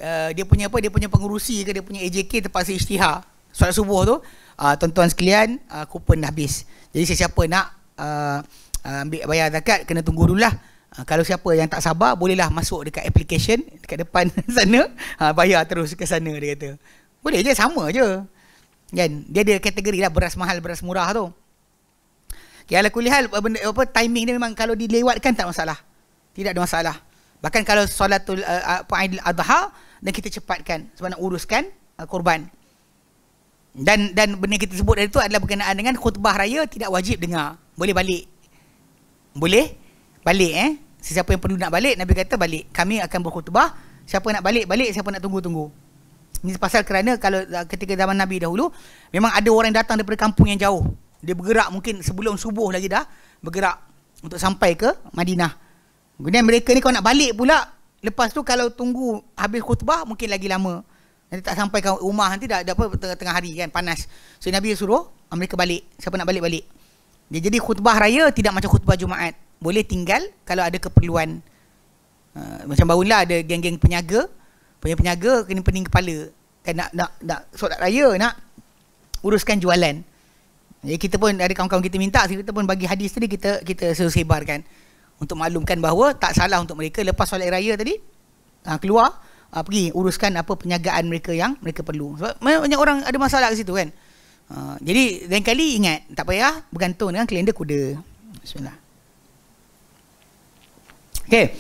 uh, dia punya apa dia punya pengurusi ke dia punya AJK terpaksa isytihar solat subuh tu uh, tuan-tuan sekalian uh, kupon dah habis jadi sesiapa nak ambil bayar zakat kena tunggu dulu lah Ha, kalau siapa yang tak sabar bolehlah masuk dekat application dekat depan <laughs> sana ha, bayar terus ke sana dia kata. Boleh je sama je. Kan dia ada kategori lah beras mahal beras murah tu. Okay, ala kulihal benda, apa timing dia memang kalau dilewatkan tak masalah. Tidak ada masalah. Bahkan kalau solatul uh, eh, eh, Aidil Adha dan kita cepatkan sebab nak uruskan uh, korban. Dan dan benda kita sebut dari tu adalah berkenaan dengan khutbah raya tidak wajib dengar. Boleh balik. Boleh balik eh Siapa yang perlu nak balik Nabi kata balik Kami akan berkhutbah Siapa nak balik Balik Siapa nak tunggu Tunggu Ini pasal kerana Kalau eh, ketika zaman Nabi dahulu Memang ada orang yang datang Daripada kampung yang jauh Dia bergerak mungkin Sebelum subuh lagi dah Bergerak Untuk sampai ke Madinah Kemudian mereka ni Kalau nak balik pula Lepas tu kalau tunggu Habis khutbah Mungkin lagi lama Nanti tak sampai ke rumah Nanti dah, dah apa, tengah, hari kan Panas So Nabi suruh ah, Mereka balik Siapa nak balik-balik jadi khutbah raya tidak macam khutbah Jumaat boleh tinggal kalau ada keperluan uh, macam baru ada geng-geng penyaga punya penyaga kena pening kepala kan nak nak nak solat raya nak uruskan jualan jadi kita pun dari kawan-kawan kita minta kita pun bagi hadis tadi kita kita sebarkan untuk maklumkan bahawa tak salah untuk mereka lepas solat raya tadi uh, keluar uh, pergi uruskan apa penyagaan mereka yang mereka perlu sebab banyak orang ada masalah kat situ kan uh, jadi lain kali ingat tak payah bergantung dengan kalender kuda bismillah Okay,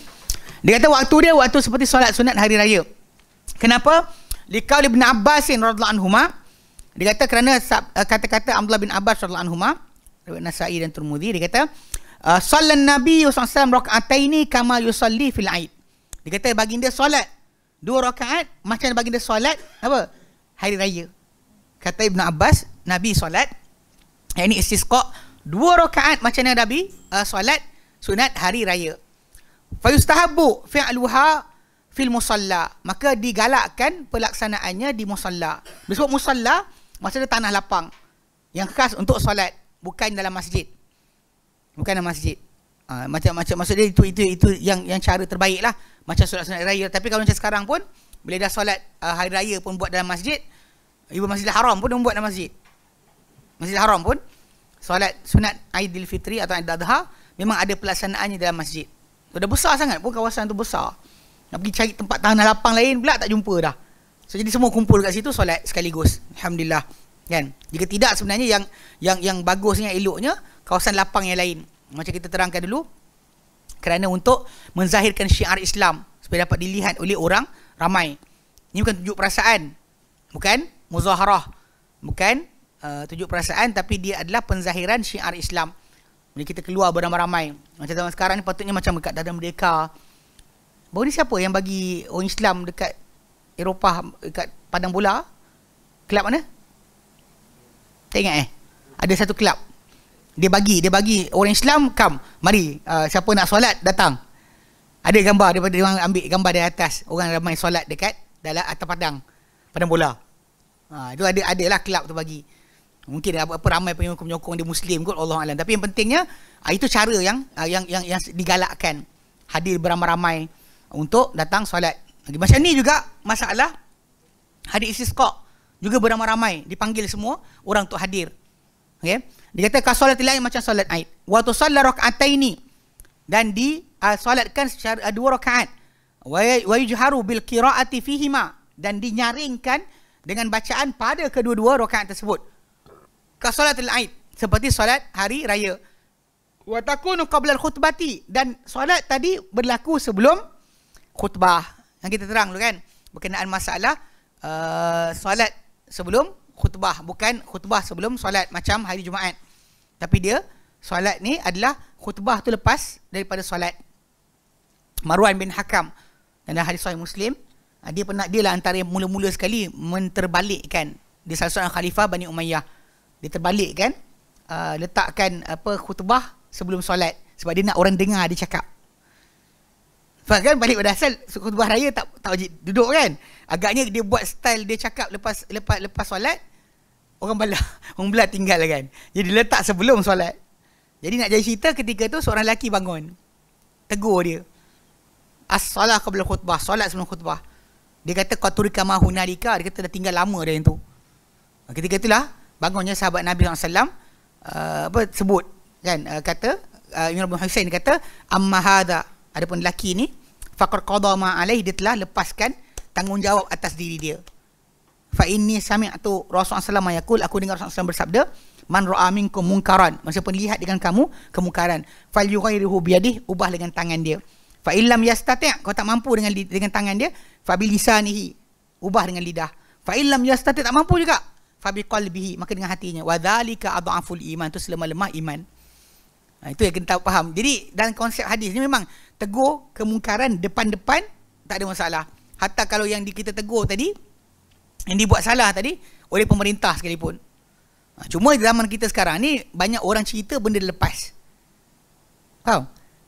Dia kata waktu dia waktu seperti solat sunat hari raya. Kenapa? Likau li bin Abbas radhiallahu anhu dia kata kerana eh, kata-kata Abdullah bin Abbas radhiallahu anhu ma Nasa'i dan Turmudi. dia kata eh, sallan nabi sallallahu alaihi wasallam rak'ataini kama yusalli fil aid. Dia kata baginda solat dua rakaat macam baginda solat apa? Hari raya. Kata Ibn Abbas nabi solat Ini istisqa dua rakaat macam Nabi uh, solat sunat hari raya. Fayustahabu fi'luha fil musalla. Maka digalakkan pelaksanaannya di musalla. Maksud musalla maksudnya tanah lapang yang khas untuk solat, bukan dalam masjid. Bukan dalam masjid. Ha, macam macam maksud dia itu itu itu yang yang cara terbaiklah macam solat sunat raya tapi kalau macam sekarang pun boleh dah solat uh, hari raya pun buat dalam masjid ibu masjid haram pun buat dalam masjid masjid haram pun solat sunat aidilfitri atau aidadha memang ada pelaksanaannya dalam masjid So dah besar sangat pun kawasan tu besar Nak pergi cari tempat tanah lapang lain pula tak jumpa dah So jadi semua kumpul kat situ solat sekaligus Alhamdulillah kan Jika tidak sebenarnya yang yang yang bagusnya eloknya Kawasan lapang yang lain Macam kita terangkan dulu Kerana untuk menzahirkan syiar Islam Supaya dapat dilihat oleh orang ramai Ini bukan tunjuk perasaan Bukan muzaharah Bukan uh, tunjuk perasaan Tapi dia adalah penzahiran syiar Islam Bila kita keluar beramai-ramai macam zaman sekarang ni patutnya macam dekat dadah merdeka. Baru ni siapa yang bagi orang Islam dekat Eropah dekat padang bola? Kelab mana? Tak ingat eh. Ada satu kelab. Dia bagi, dia bagi orang Islam come. Mari uh, siapa nak solat datang. Ada gambar daripada orang ambil gambar dari atas orang ramai solat dekat dalam atas padang padang bola. Ha, itu ada ada lah kelab tu bagi mungkin apa, apa ramai penyokong dia muslim kot Allah alam tapi yang pentingnya ah, itu cara yang ah, yang yang yang digalakkan hadir beramai-ramai untuk datang solat macam ni juga masalah hadir istisqa juga beramai-ramai dipanggil semua orang untuk hadir okey dia kata ka solat lain macam solat aid wa tusalla rak'ataini dan di uh, solatkan secara uh, dua rakaat wa wa yujharu bil qiraati fihi dan dinyaringkan dengan bacaan pada kedua-dua rakaat tersebut ke solatul aid seperti solat hari raya wa takunu qabla khutbati dan solat tadi berlaku sebelum khutbah yang kita terang dulu kan berkenaan masalah uh, solat sebelum khutbah bukan khutbah sebelum solat macam hari jumaat tapi dia solat ni adalah khutbah tu lepas daripada solat Marwan bin Hakam dalam hadis sahih Muslim uh, dia pernah dia lah antara mula-mula sekali menterbalikkan dia salah seorang khalifah Bani Umayyah dia terbalik kan uh, letakkan apa khutbah sebelum solat sebab dia nak orang dengar dia cakap sebab kan balik pada asal khutbah raya tak tak wajib duduk kan agaknya dia buat style dia cakap lepas lepas lepas solat orang bala <laughs> orang bala tinggal lah kan jadi letak sebelum solat jadi nak jadi cerita ketika tu seorang lelaki bangun tegur dia as-salah qabla khutbah solat sebelum khutbah dia kata qaturika mahunalika dia kata dah tinggal lama dah yang tu ketika itulah bangunnya sahabat Nabi SAW uh, apa sebut kan uh, kata uh, Ibn Abu Hussein kata amma hadha pun lelaki ni faqad qada ma alaih dia telah lepaskan tanggungjawab atas diri dia fa inni tu Rasulullah SAW yakul aku dengar Rasulullah SAW bersabda man ra'a minkum munkaran maksud pun lihat dengan kamu kemungkaran fal yughayyirhu biyadih ubah dengan tangan dia fa illam yastati' kau tak mampu dengan dengan tangan dia fa bil ubah dengan lidah fa illam yastati' tak mampu juga fabi qalbihi maka dengan hatinya wadzalika adhaful iman itu selemah-lemah iman ha, itu yang kita faham jadi dan konsep hadis ni memang tegur kemungkaran depan-depan tak ada masalah hatta kalau yang kita tegur tadi yang dibuat salah tadi oleh pemerintah sekalipun ha, cuma zaman kita sekarang ni banyak orang cerita benda lepas Tahu?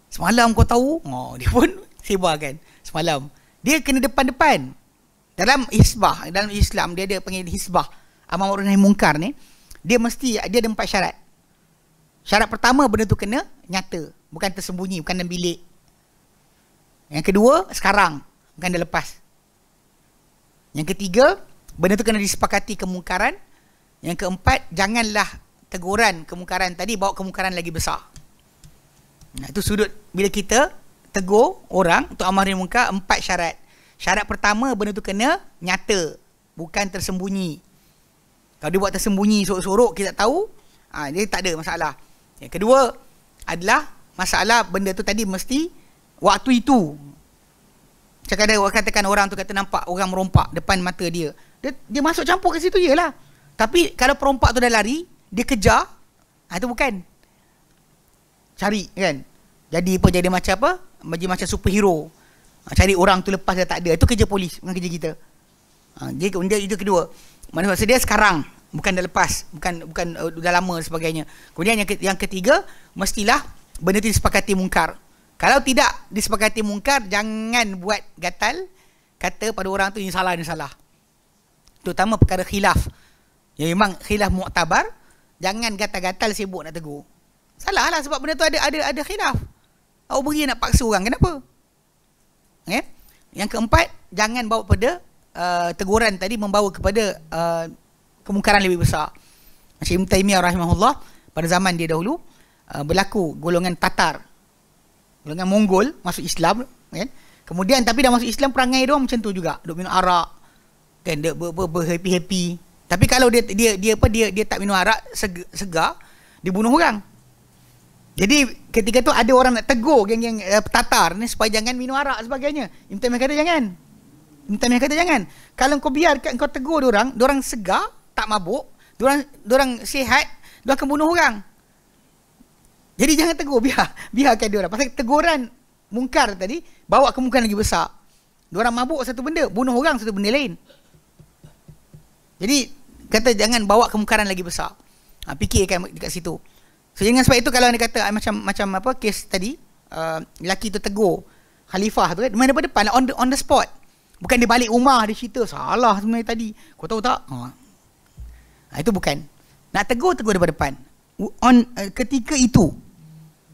semalam kau tahu oh, <laughs> dia pun sibar kan semalam dia kena depan-depan dalam isbah dalam Islam dia ada panggil hisbah Amar Ma'ruf Nahi Mungkar ni Dia mesti Dia ada empat syarat Syarat pertama Benda tu kena Nyata Bukan tersembunyi Bukan dalam bilik Yang kedua Sekarang Bukan dah lepas Yang ketiga Benda tu kena disepakati Kemungkaran Yang keempat Janganlah Teguran Kemungkaran tadi Bawa kemungkaran lagi besar Nah, itu sudut bila kita tegur orang untuk amar mungkar empat syarat. Syarat pertama benda tu kena nyata, bukan tersembunyi. Kalau dia buat tersembunyi sorok-sorok kita tak tahu, ha, dia tak ada masalah. Yang kedua adalah masalah benda tu tadi mesti waktu itu. Macam kadang orang katakan orang tu kata nampak orang merompak depan mata dia. Dia, dia masuk campur ke situ je lah. Tapi kalau perompak tu dah lari, dia kejar, ha, itu bukan. Cari kan. Jadi apa jadi macam apa? Jadi macam superhero. Ah, cari orang tu lepas dia tak ada. Itu kerja polis, bukan kerja kita. Ha, dia, dia, itu kedua. Mana maksud dia sekarang bukan dah lepas bukan bukan uh, dah lama sebagainya kemudian yang, yang ketiga mestilah benda itu disepakati mungkar kalau tidak disepakati mungkar jangan buat gatal kata pada orang tu ini salah ini salah terutama perkara khilaf yang memang khilaf muktabar jangan gatal-gatal sibuk nak tegur salah lah sebab benda tu ada ada ada khilaf awak beri nak paksa orang kenapa okay? yang keempat jangan bawa pada Uh, teguran tadi membawa kepada uh, kemungkaran lebih besar. Macam Ibn Taymiyyah rahimahullah pada zaman dia dahulu uh, berlaku golongan Tatar, golongan Mongol masuk Islam kan. Kemudian tapi dah masuk Islam perangai dia orang macam tu juga, duk minum arak kan dia ber, ber, happy happy. Tapi kalau dia dia dia apa dia dia tak minum arak segar, segar orang. Jadi ketika tu ada orang nak tegur geng-geng uh, Tatar ni supaya jangan minum arak sebagainya. Ibn Taymiyyah kata jangan. Minta kata jangan. Kalau kau biarkan kau tegur dia orang, dia orang segar, tak mabuk, dia orang dia orang sihat, dia akan bunuh orang. Jadi jangan tegur, biar biarkan dia orang. Pasal teguran mungkar tadi bawa kemungkinan lagi besar. Dia orang mabuk satu benda, bunuh orang satu benda lain. Jadi kata jangan bawa kemungkaran lagi besar. Ha, fikirkan dekat situ. So, jangan sebab itu kalau dia kata ah, macam macam apa kes tadi, uh, lelaki tu tegur khalifah tu kan, mana depan on the, on the spot. Bukan dia balik rumah dia cerita salah sebenarnya tadi. Kau tahu tak? Ha. ha itu bukan. Nak tegur tegur depan depan. On uh, ketika itu.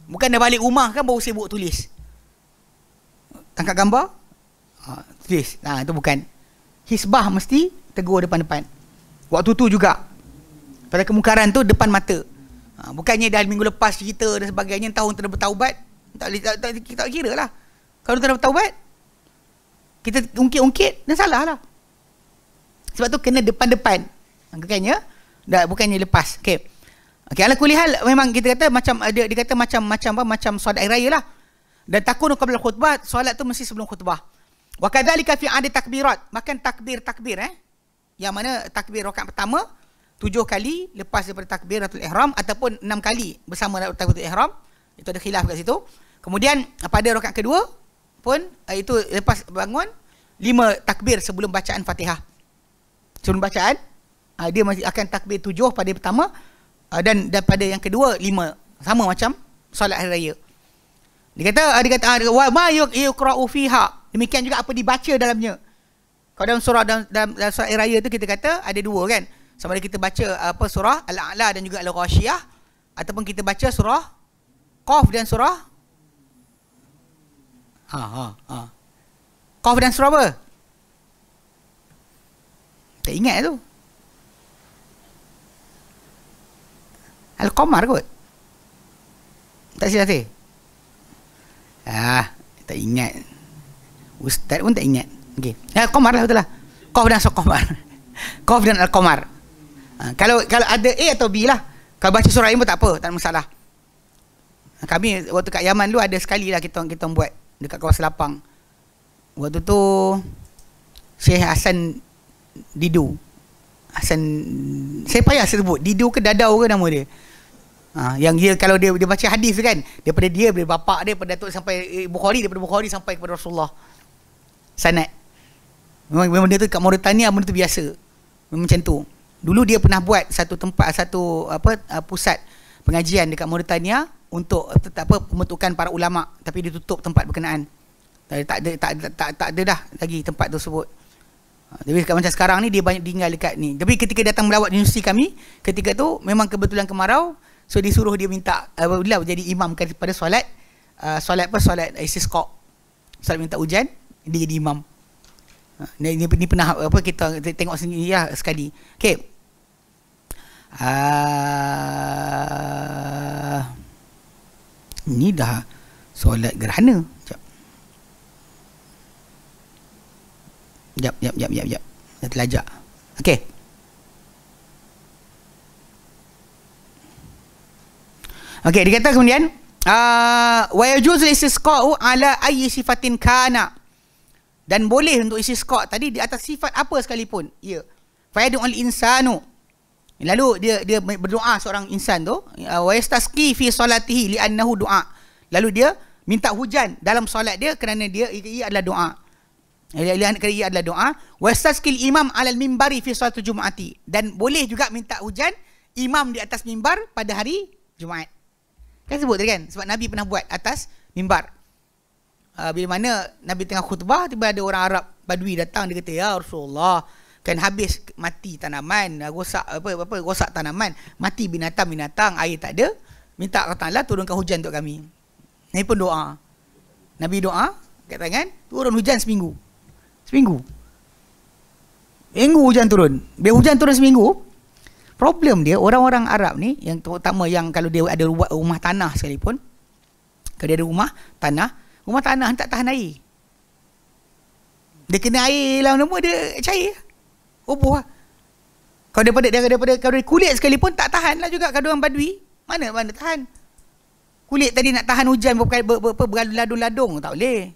Bukan dia balik rumah kan baru sibuk tulis. Tangkap gambar. Ha, tulis. Ha, itu bukan. Hisbah mesti tegur depan-depan. Waktu tu juga. Pada kemukaran tu depan mata. Ha, bukannya dah minggu lepas cerita dan sebagainya. Tahun tak taubat. Tak, tak, tak, tak, tak kira lah. Kalau tak taubat kita ungkit-ungkit dan salah lah. Sebab tu kena depan-depan. Ha, bukannya, dah, bukannya lepas. Okay. Okay, ala kulihal memang kita kata macam ada dia macam macam apa macam solat air raya lah. Dan takun qabla khutbah, solat tu mesti sebelum khutbah. Wa kadzalika fi adi takbirat, makan takbir takbir eh. Yang mana takbir rakaat pertama tujuh kali lepas daripada takbiratul ihram ataupun enam kali bersama takbiratul ihram. Itu ada khilaf kat situ. Kemudian pada rakaat kedua pun uh, itu lepas bangun lima takbir sebelum bacaan Fatihah. Sebelum bacaan uh, dia masih akan takbir tujuh pada yang pertama uh, dan daripada yang kedua lima sama macam solat hari raya. Dia kata uh, dia kata wa ma yuqra'u fiha. Demikian juga apa dibaca dalamnya. Kalau dalam surah dalam, dalam, dalam surah raya tu kita kata ada dua kan. Sama ada kita baca apa surah Al-A'la dan juga Al-Ghashiyah ataupun kita baca surah Qaf dan surah Ha ha ha. Kau dan surau apa? Tak ingat tu. Al-Qamar kot. Tak silap saya. Ah, tak ingat. Ustaz pun tak ingat. Okey. Ya, Qamar lah betul lah. Qaf dan Al-Qamar. Qaf <laughs> dan Al-Qamar. Ha, ah, kalau kalau ada A atau B lah. Kalau baca surah ini pun tak apa, tak ada masalah. Kami waktu kat Yaman dulu ada sekali lah kita kita buat dekat kawasan lapang waktu tu Syekh Hasan Didu Hasan saya payah sebut Didu ke Dadau ke nama dia ha, yang dia kalau dia, dia baca hadis kan daripada dia daripada bapak dia daripada Datuk sampai eh, Bukhari daripada Bukhari sampai kepada Rasulullah sanad memang, memang dia tu kat Mauritania benda tu biasa memang macam tu dulu dia pernah buat satu tempat satu apa pusat pengajian dekat Mauritania untuk tak apa pembentukan para ulama tapi ditutup tempat berkenaan. Tak ada tak ada tak, tak, tak ada dah lagi tempat tersebut. Ha, jadi macam sekarang ni dia banyak tinggal dekat ni. Tapi ketika datang melawat universiti kami, ketika tu memang kebetulan kemarau, so disuruh dia minta apabila uh, jadi imam pada solat uh, solat apa solat istisqa. Solat minta hujan, dia jadi imam. Ha, ni, ni, ni, pernah apa kita tengok sendiri ya sekali. Okey. Ah ni dah solat gerhana jap jap jap jap jap jap dah terlajak okey okey dia kata kemudian ah, wa yajuz li isqa'u ala ayyi sifatin kana dan boleh untuk isi skor tadi di atas sifat apa sekalipun ya fa'idun al insanu Lalu dia dia berdoa seorang insan tu, uh, wayastaski fi salatihi li'annahu doa. Lalu dia minta hujan dalam solat dia kerana dia ia adalah doa. Ilahan kerana ia adalah doa. Wastaskil imam alal mimbari fi salatu jumaati. Dan boleh juga minta hujan imam di atas mimbar pada hari Jumaat. Kan sebut tadi kan? Sebab Nabi pernah buat atas mimbar. Uh, bila mana Nabi tengah khutbah, tiba ada orang Arab badui datang. Dia kata, Ya Rasulullah, kan habis mati tanaman rosak apa apa rosak tanaman mati binatang-binatang air tak ada minta kata Allah turunkan hujan untuk kami Nabi pun doa Nabi doa kat tangan turun hujan seminggu seminggu minggu hujan turun Bila hujan turun seminggu problem dia orang-orang Arab ni yang terutama yang kalau dia ada buat rumah tanah sekalipun kalau dia ada rumah tanah rumah tanah tak tahan air dia kena air lah nama dia cair Rubuh lah. Kalau daripada, daripada, daripada, daripada kulit sekalipun tak tahan lah juga kadang badui. Mana mana tahan. Kulit tadi nak tahan hujan ber, ber, ber, ber, beradu-ladung-ladung tak boleh.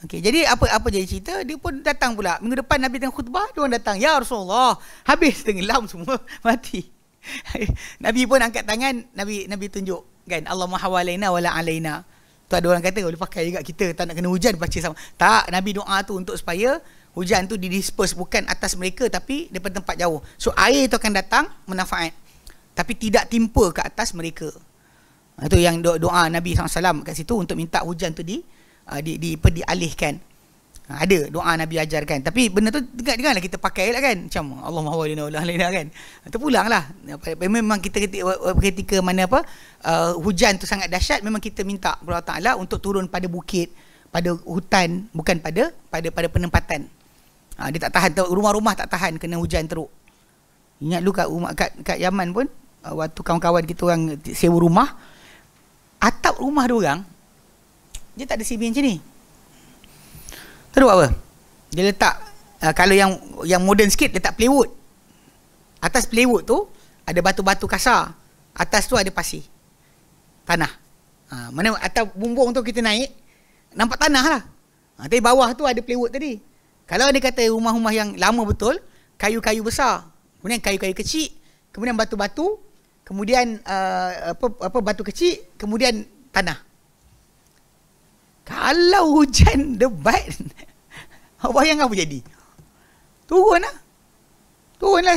Okay, jadi apa apa jadi cerita? Dia pun datang pula. Minggu depan Nabi tengah khutbah, dia orang datang. Ya Rasulullah. Habis <laughs> tenggelam semua, <laughs> mati. <laughs> Nabi pun angkat tangan, Nabi Nabi tunjuk kan Allah maha mahawalaina wala alaina. Tu ada orang kata boleh pakai juga kita tak nak kena hujan baca sama. Tak, Nabi doa tu untuk supaya hujan tu didisperse bukan atas mereka tapi daripada tempat jauh. So air itu akan datang manfaat tapi tidak timpa ke atas mereka. Itu ha, yang doa, Nabi doa Alaihi Wasallam kat situ untuk minta hujan tu di uh, di, di per, dialihkan. Ha, ada doa Nabi ajarkan tapi benda tu dengar dengarlah kita pakai lah kan macam Allah maha wali nak lain kan terpulanglah memang kita ketika, mana apa hujan tu sangat dahsyat memang kita minta kepada Allah Taala untuk turun pada bukit pada hutan bukan pada pada pada penempatan ha, Dia tak tahan Rumah-rumah tak tahan Kena hujan teruk Ingat dulu kat, rumah, kat, kat Yaman pun ah, Waktu kawan-kawan kita orang Sewa rumah Atap rumah dia orang Dia tak ada CB macam ni Tahu apa? Dia letak uh, Kalau yang yang modern sikit Letak plywood Atas plywood tu Ada batu-batu kasar Atas tu ada pasir Tanah ha, Mana atas bumbung tu kita naik Nampak tanah lah ha, Tapi bawah tu ada plywood tadi kalau dia kata rumah-rumah yang lama betul, kayu-kayu besar, kemudian kayu-kayu kecil, kemudian batu-batu, kemudian uh, apa apa batu kecil, kemudian tanah. Kalau hujan <laughs> debat, awak bayangkan apa jadi? Turunlah. Turunlah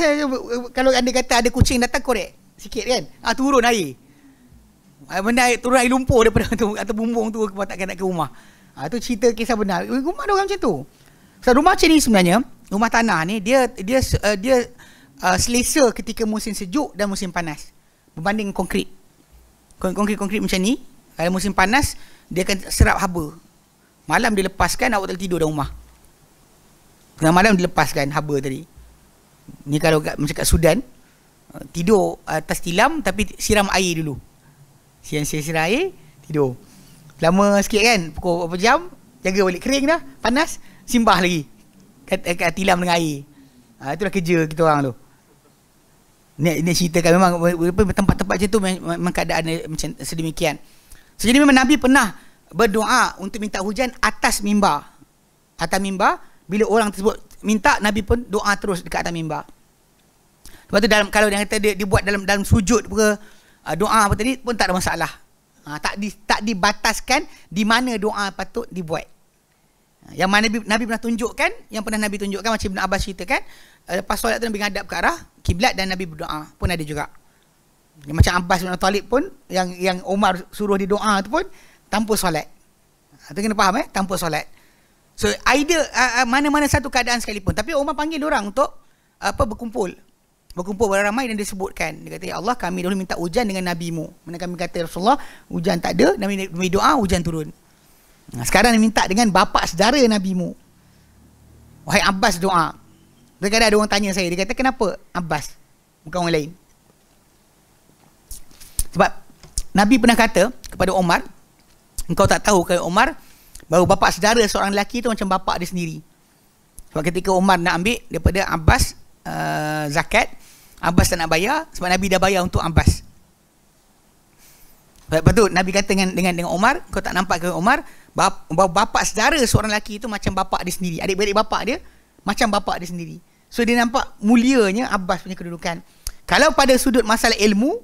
kalau anda kata ada kucing datang korek sikit kan. Ah turun air. Ah, benda air, turun air lumpur daripada <laughs> tu atau bumbung tu kepatakan nak ke rumah. Ah tu cerita kisah benar. Rumah dia orang macam tu. So, rumah macam ni sebenarnya, rumah tanah ni dia dia uh, dia uh, selesa ketika musim sejuk dan musim panas berbanding konkrit. Konkrit-konkrit macam ni, kalau musim panas dia akan serap haba. Malam dilepaskan awak tak tidur dalam rumah. Tengah malam dilepaskan haba tadi. Ni kalau kat, macam kat Sudan, uh, tidur atas tilam tapi siram air dulu. Siang siang siram air, tidur. Lama sikit kan, pukul berapa jam, jaga balik kering dah, panas simbah lagi. Kat, kat tilam dengan air. Ha, itulah kerja kita orang tu. Ini, ni ceritakan memang tempat-tempat macam tu memang keadaan macam sedemikian. So, jadi memang Nabi pernah berdoa untuk minta hujan atas mimba, Atas mimba. bila orang tersebut minta, Nabi pun doa terus dekat atas mimba. Lepas tu dalam, kalau dia kata dia, dia buat dalam dalam sujud ke, ah, doa apa tadi pun tak ada masalah. Ha, tak di, tak dibataskan di mana doa patut dibuat. Yang mana Nabi, Nabi pernah tunjukkan, yang pernah Nabi tunjukkan macam Ibn Abbas kan, eh, lepas solat tu Nabi menghadap ke arah kiblat dan Nabi berdoa pun ada juga. Yang macam Abbas bin Talib pun yang yang Umar suruh dia doa tu pun tanpa solat. Itu ha, kena faham eh, tanpa solat. So idea uh, mana-mana satu keadaan sekalipun tapi Umar panggil orang untuk uh, apa berkumpul. Berkumpul orang ramai dan disebutkan. Dia kata, "Ya Allah, kami dulu minta hujan dengan nabimu." Mana kami kata Rasulullah, hujan tak ada, Nabi doa, hujan turun. Sekarang dia minta dengan bapa saudara Nabi mu. Wahai Abbas doa. kadang ada orang tanya saya. Dia kata, kenapa Abbas? Bukan orang lain. Sebab Nabi pernah kata kepada Omar. Engkau tak tahu ke Omar. Baru bapa saudara seorang lelaki tu macam bapa dia sendiri. Sebab ketika Omar nak ambil daripada Abbas uh, zakat. Abbas tak nak bayar. Sebab Nabi dah bayar untuk Abbas. Lepas tu Nabi kata dengan, dengan, dengan Omar Kau tak nampak ke Omar bapa, bapa saudara seorang lelaki itu macam bapa dia sendiri. Adik-beradik bapa dia macam bapa dia sendiri. So dia nampak mulianya Abbas punya kedudukan. Kalau pada sudut masalah ilmu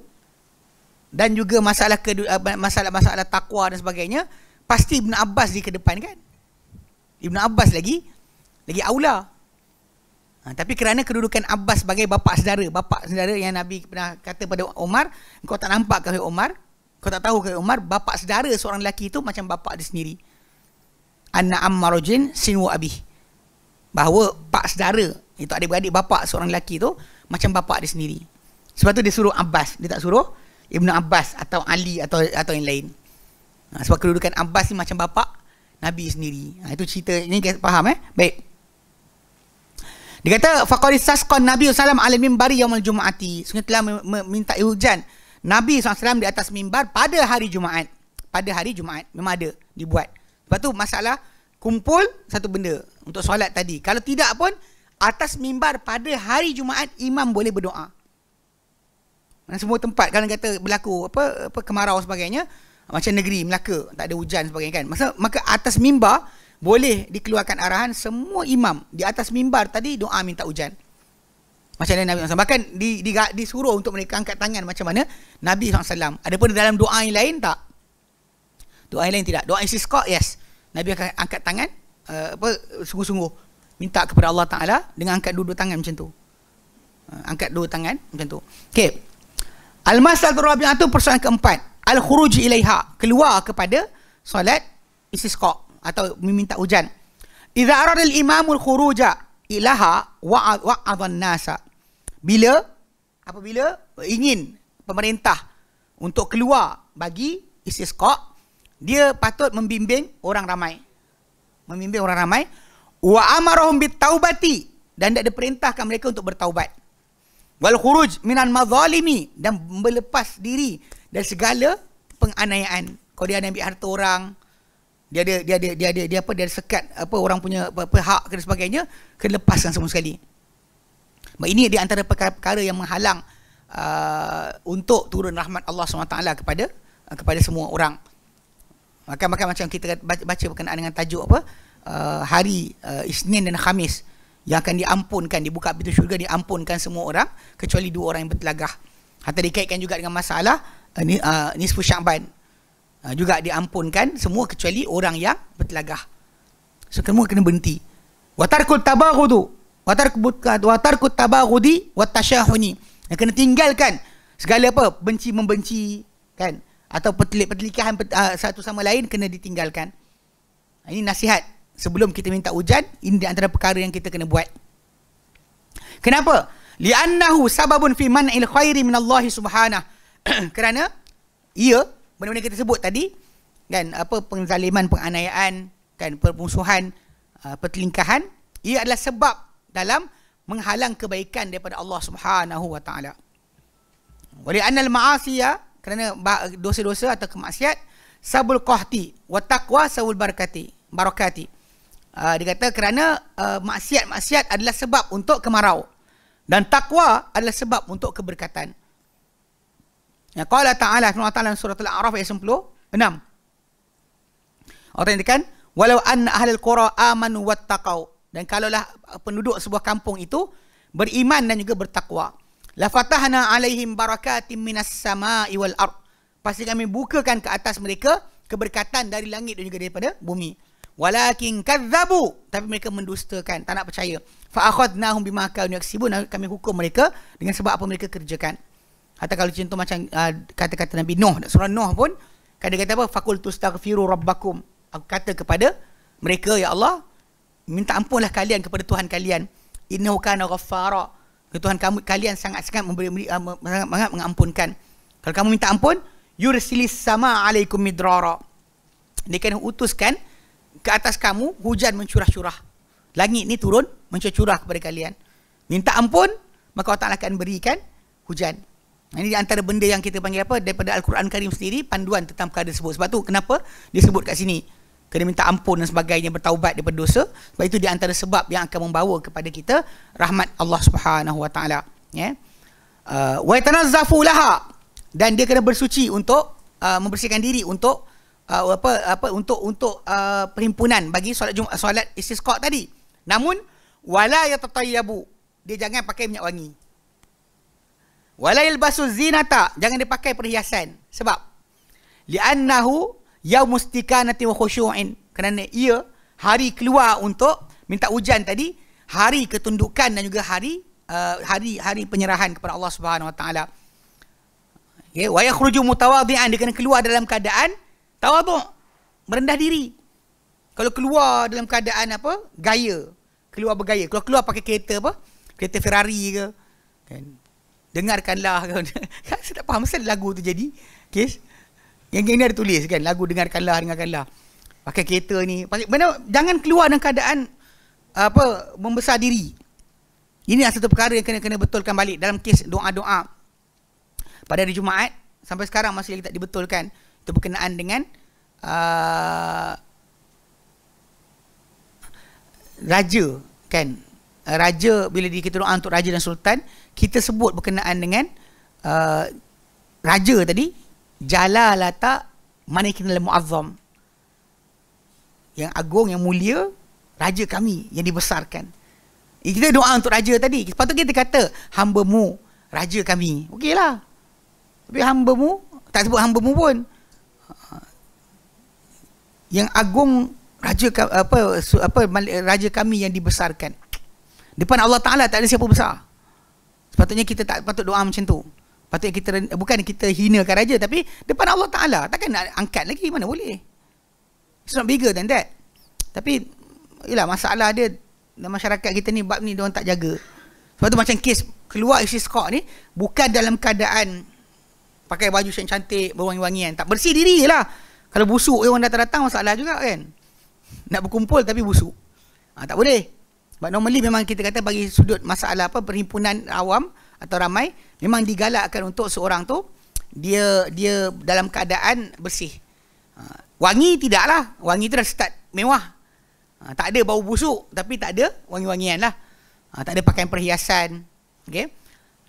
dan juga masalah eh, masalah-masalah takwa dan sebagainya, pasti Ibn Abbas di kedepan kan? Ibn Abbas lagi lagi aula. Ha, tapi kerana kedudukan Abbas sebagai bapa saudara, bapa saudara yang Nabi pernah kata pada Omar, engkau tak nampak ke Omar? Kau tak tahu ke Umar bapa saudara seorang lelaki itu macam bapa dia sendiri. Anna ammarujin sinu abi. Bahawa pak saudara itu adik beradik bapa seorang lelaki itu macam bapa dia sendiri. Sebab tu dia suruh Abbas, dia tak suruh Ibnu Abbas atau Ali atau atau yang lain. Ha, sebab kedudukan Abbas ni macam bapa Nabi sendiri. Ha, itu cerita ini kau faham eh? Baik. Dia kata faqad istasqa Nabi sallallahu alaihi wasallam al-mimbari yaumul jumu'ati. Sungguh telah meminta hujan. Nabi SAW di atas mimbar pada hari Jumaat. Pada hari Jumaat. Memang ada dibuat. Sebab tu masalah kumpul satu benda untuk solat tadi. Kalau tidak pun, atas mimbar pada hari Jumaat, imam boleh berdoa. Dan semua tempat kalau kata berlaku apa, apa kemarau sebagainya, macam negeri Melaka, tak ada hujan sebagainya kan. Maksud, maka atas mimbar boleh dikeluarkan arahan semua imam di atas mimbar tadi doa minta hujan macam mana Nabi SAW bahkan di, di, disuruh untuk mereka angkat tangan macam mana Nabi SAW ada pun dalam doa yang lain tak doa yang lain tidak doa istisqa yes Nabi akan angkat tangan uh, apa sungguh-sungguh minta kepada Allah Taala dengan angkat dua-dua tangan macam tu uh, angkat dua tangan macam tu okey al-masal rabi'ah tu persoalan keempat al-khuruj ilaiha keluar kepada solat istisqa atau meminta hujan idza arada al-imamul khuruja ilaha wa'adhan nasa bila apabila ingin pemerintah untuk keluar bagi istisqa dia patut membimbing orang ramai membimbing orang ramai wa amarahum bitaubati dan dia diperintahkan mereka untuk bertaubat wal khuruj minan mazalimi dan melepas diri dari segala penganiayaan kalau dia ambil harta orang dia ada dia ada dia ada dia, dia, dia apa dia sekat apa orang punya apa, apa hak dan sebagainya kena lepaskan semua sekali ini di antara perkara-perkara yang menghalang uh, untuk turun rahmat Allah SWT kepada uh, kepada semua orang. Maka maka macam kita baca berkenaan dengan tajuk apa? Uh, hari uh, Isnin dan Khamis yang akan diampunkan, dibuka pintu syurga diampunkan semua orang kecuali dua orang yang bertelagah. Hatta dikaitkan juga dengan masalah uh, ni, uh, nisfu Syaban uh, juga diampunkan semua kecuali orang yang bertelagah. So semua kena berhenti. Watarkul tu. Watarku tabarudi watashahuni. Yang kena tinggalkan segala apa benci membenci kan atau petelik petelikahan ah, satu sama lain kena ditinggalkan. Ha, ini nasihat sebelum kita minta hujan ini di antara perkara yang kita kena buat. Kenapa? Li'annahu sababun fi man'il khairi min Allah Subhanahu. <clears throat> Kerana ia benda-benda kita sebut tadi kan apa penzaliman penganiayaan kan permusuhan ah, petelingkahan ia adalah sebab dalam menghalang kebaikan daripada Allah Subhanahu wa taala. Wali annal ma'asi ya kerana dosa-dosa atau kemaksiat sabul qahti wa taqwa sabul barakati. Barakati. Uh, dia kerana uh, maksiat-maksiat adalah sebab untuk kemarau dan takwa adalah sebab untuk keberkatan. Ya qala ta'ala firman Allah surah Al-A'raf ayat 10 6. Orang ini kan walau anna ahlul qura amanu wattaqau dan kalaulah uh, penduduk sebuah kampung itu beriman dan juga bertakwa. La fatahna alaihim barakatim minas sama'i wal ard. Pasti kami bukakan ke atas mereka keberkatan dari langit dan juga daripada bumi. Walakin kadzabu tapi mereka mendustakan, tak nak percaya. Fa akhadnahum bima kanu yaksibun kami hukum mereka dengan sebab apa mereka kerjakan. Atau kalau contoh macam uh, kata-kata Nabi Nuh, surah Nuh pun kata kata apa? Fakultu astaghfiru rabbakum. Aku kata kepada mereka ya Allah, minta ampunlah kalian kepada Tuhan kalian innahu kana ghaffara Tuhan kamu kalian sangat sangat memberi uh, sangat, sangat mengampunkan kalau kamu minta ampun yursilis sama alaikum midrara dia akan utuskan ke atas kamu hujan mencurah-curah langit ni turun mencurah-curah kepada kalian minta ampun maka Allah Ta'ala akan berikan hujan ini di antara benda yang kita panggil apa daripada Al-Quran Karim sendiri panduan tentang perkara tersebut sebab tu kenapa disebut kat sini kena minta ampun dan sebagainya bertaubat daripada dosa sebab itu di antara sebab yang akan membawa kepada kita rahmat Allah Subhanahu wa taala ya uh, wa tanazzafu laha dan dia kena bersuci untuk uh, membersihkan diri untuk uh, apa apa untuk untuk uh, perhimpunan bagi solat Jum- solat istisqa tadi namun wala yatatayyabu dia jangan pakai minyak wangi wala yalbasu zinata jangan dia pakai perhiasan sebab li'annahu yau mustikanati wa khusyu'in kerana ia hari keluar untuk minta hujan tadi hari ketundukan dan juga hari uh, hari hari penyerahan kepada Allah Subhanahu wa taala ya wa yakhruju mutawadhi'an dia kena keluar dalam keadaan tawaduk merendah diri kalau keluar dalam keadaan apa gaya keluar bergaya kalau keluar pakai kereta apa kereta Ferrari ke kan dengarkanlah kan <laughs> saya tak faham kenapa lagu tu jadi kes yang ini ada tulis kan lagu dengarkanlah dengarkanlah. Pakai kereta ni. Pakai mana jangan keluar dalam keadaan apa membesar diri. Ini adalah satu perkara yang kena-kena betulkan balik dalam kes doa-doa. Pada hari Jumaat sampai sekarang masih lagi tak dibetulkan. Itu berkenaan dengan uh, raja kan. Raja bila kita doa untuk raja dan sultan, kita sebut berkenaan dengan uh, raja tadi jalalah tak manikinal mu'azzam yang agung yang mulia raja kami yang dibesarkan eh, kita doa untuk raja tadi lepas tu kita kata hamba mu raja kami okey lah tapi hamba mu tak sebut hamba mu pun yang agung raja apa apa raja kami yang dibesarkan depan Allah Taala tak ada siapa besar sepatutnya kita tak patut doa macam tu Patutnya kita bukan kita hinakan raja tapi depan Allah Taala takkan nak angkat lagi mana boleh. It's not bigger than that. Tapi yalah masalah dia dalam masyarakat kita ni bab ni dia orang tak jaga. Sebab tu macam kes keluar isteri skor ni bukan dalam keadaan pakai baju yang cantik berwangi-wangian tak bersih diri lah kalau busuk orang datang datang masalah juga kan nak berkumpul tapi busuk ha, tak boleh But normally memang kita kata bagi sudut masalah apa perhimpunan awam atau ramai memang digalakkan untuk seorang tu dia dia dalam keadaan bersih. Ha, wangi tidaklah. Wangi tu dah start mewah. Ha, tak ada bau busuk tapi tak ada wangi-wangian lah. Ha, tak ada pakaian perhiasan. Okey.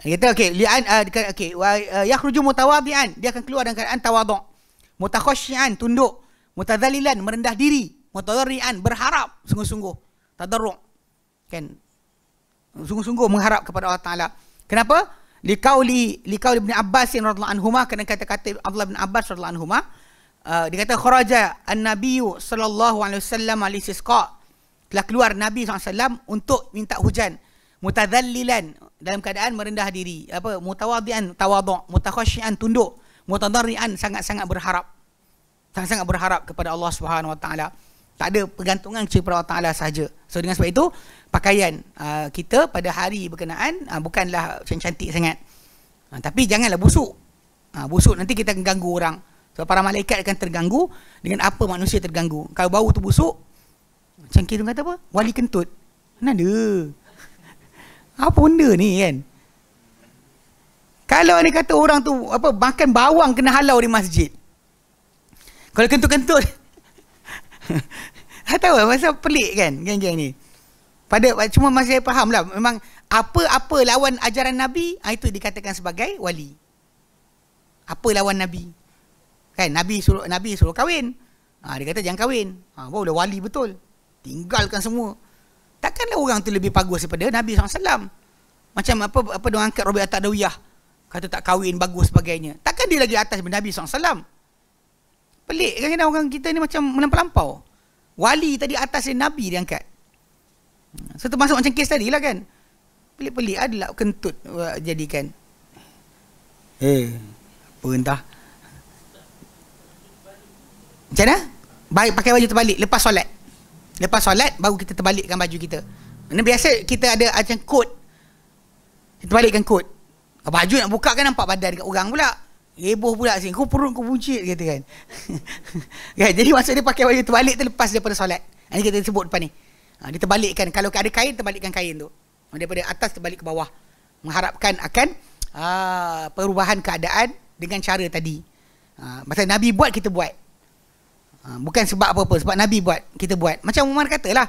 Kita okey li'an ah, okey uh, yakhruju mutawadhi'an dia akan keluar dengan keadaan tawadhu. Mutakhashi'an tunduk. Mutadhalilan merendah diri. Mutadarri'an berharap sungguh-sungguh. Tadarru. Kan? Sungguh-sungguh mengharap kepada Allah Taala. Kenapa? Liqauli liqauli Ibn Abbas radhiyallahu anhuma kena kata-kata Abdullah bin Abbas radhiyallahu anhuma uh, dia kata an Nabiu Shallallahu alaihi wasallam ali telah keluar nabi SAW untuk minta hujan mutadhallilan dalam keadaan merendah diri apa mutawadian tawadhu mutakhashian tunduk mutadarrian sangat-sangat berharap sangat-sangat berharap kepada Allah Subhanahu wa taala tak ada pergantungan kecuali pada Allah Ta'ala sahaja. So dengan sebab itu, pakaian uh, kita pada hari berkenaan uh, bukanlah macam cantik sangat. Uh, tapi janganlah busuk. Uh, busuk nanti kita akan ganggu orang. Sebab para malaikat akan terganggu dengan apa manusia terganggu. Kalau bau tu busuk, macam kita kata apa? Wali kentut. Mana ada? Apa benda ni kan? Kalau ni kata orang tu apa makan bawang kena halau di masjid. Kalau kentut-kentut, tak <laughs> tahu lah Masa pelik kan Geng-geng ni Pada Cuma masih faham lah Memang Apa-apa lawan ajaran Nabi ah, Itu dikatakan sebagai Wali Apa lawan Nabi Kan Nabi suruh Nabi suruh kahwin ha, Dia kata jangan kahwin ha, Baru dah wali betul Tinggalkan semua Takkanlah orang tu lebih bagus daripada Nabi SAW Macam apa apa dia angkat Robert Atadawiyah Kata tak kahwin bagus sebagainya Takkan dia lagi atas Nabi SAW pelik kan kena orang kita ni macam melampau-lampau. Wali tadi atas dia Nabi dia angkat. So termasuk macam kes tadi lah kan. Pelik-pelik adalah kentut uh, jadikan. Eh, hey, apa entah. Macam mana? Baik pakai baju terbalik lepas solat. Lepas solat baru kita terbalikkan baju kita. Ini biasa kita ada macam kot. Kita terbalikkan kot. Baju nak buka kan nampak badan dekat orang pula. Reboh pula sini. Kau perut kau buncit kata kan. <laughs> kan? Jadi maksud dia pakai baju terbalik tu lepas daripada solat. Ini kita sebut depan ni. Ha, dia terbalikkan. Kalau ada kain, terbalikkan kain tu. Ha, daripada atas terbalik ke bawah. Mengharapkan akan uh, perubahan keadaan dengan cara tadi. Ha, masa Nabi buat, kita buat. Ha, bukan sebab apa-apa. Sebab Nabi buat, kita buat. Macam Umar katalah.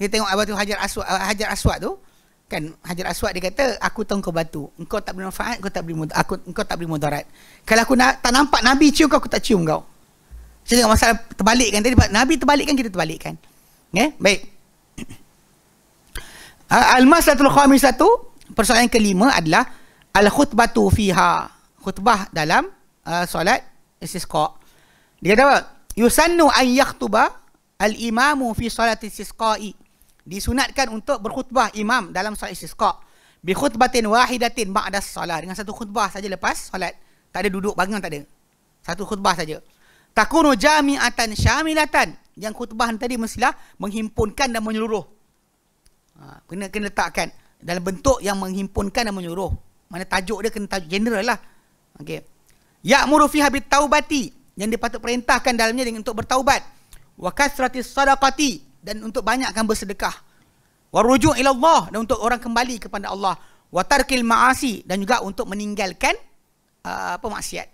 Kita tengok Abu Hajar Aswad, Hajar Aswad tu kan Hajar Aswad dia kata aku tengkau batu engkau tak boleh manfaat engkau tak boleh mudarat aku engkau tak boleh mudarat kalau aku nak tak nampak nabi cium kau aku tak cium kau saya tengok masalah terbalikkan tadi nabi terbalikkan kita terbalikkan ya yeah? baik <clears throat> ah, al-masalatul khamisatu persoalan kelima adalah al-khutbatu fiha khutbah dalam uh, solat istisqa dia kata apa yusannu an yakhtuba al-imamu fi solat istisqa'i disunatkan untuk berkhutbah imam dalam solat istisqa bi khutbatin wahidatin ba'da solat dengan satu khutbah saja lepas solat tak ada duduk bangun tak ada satu khutbah saja takunu jami'atan syamilatan yang khutbah tadi mestilah menghimpunkan dan menyeluruh ha, kena kena letakkan dalam bentuk yang menghimpunkan dan menyeluruh mana tajuk dia kena tajuk general lah okey ya muru fiha bitaubati yang dia perintahkan dalamnya dengan untuk bertaubat wa kasratis sadaqati dan untuk banyakkan bersedekah. Wa ila Allah dan untuk orang kembali kepada Allah. Wa tarkil ma'asi dan juga untuk meninggalkan uh, apa maksiat.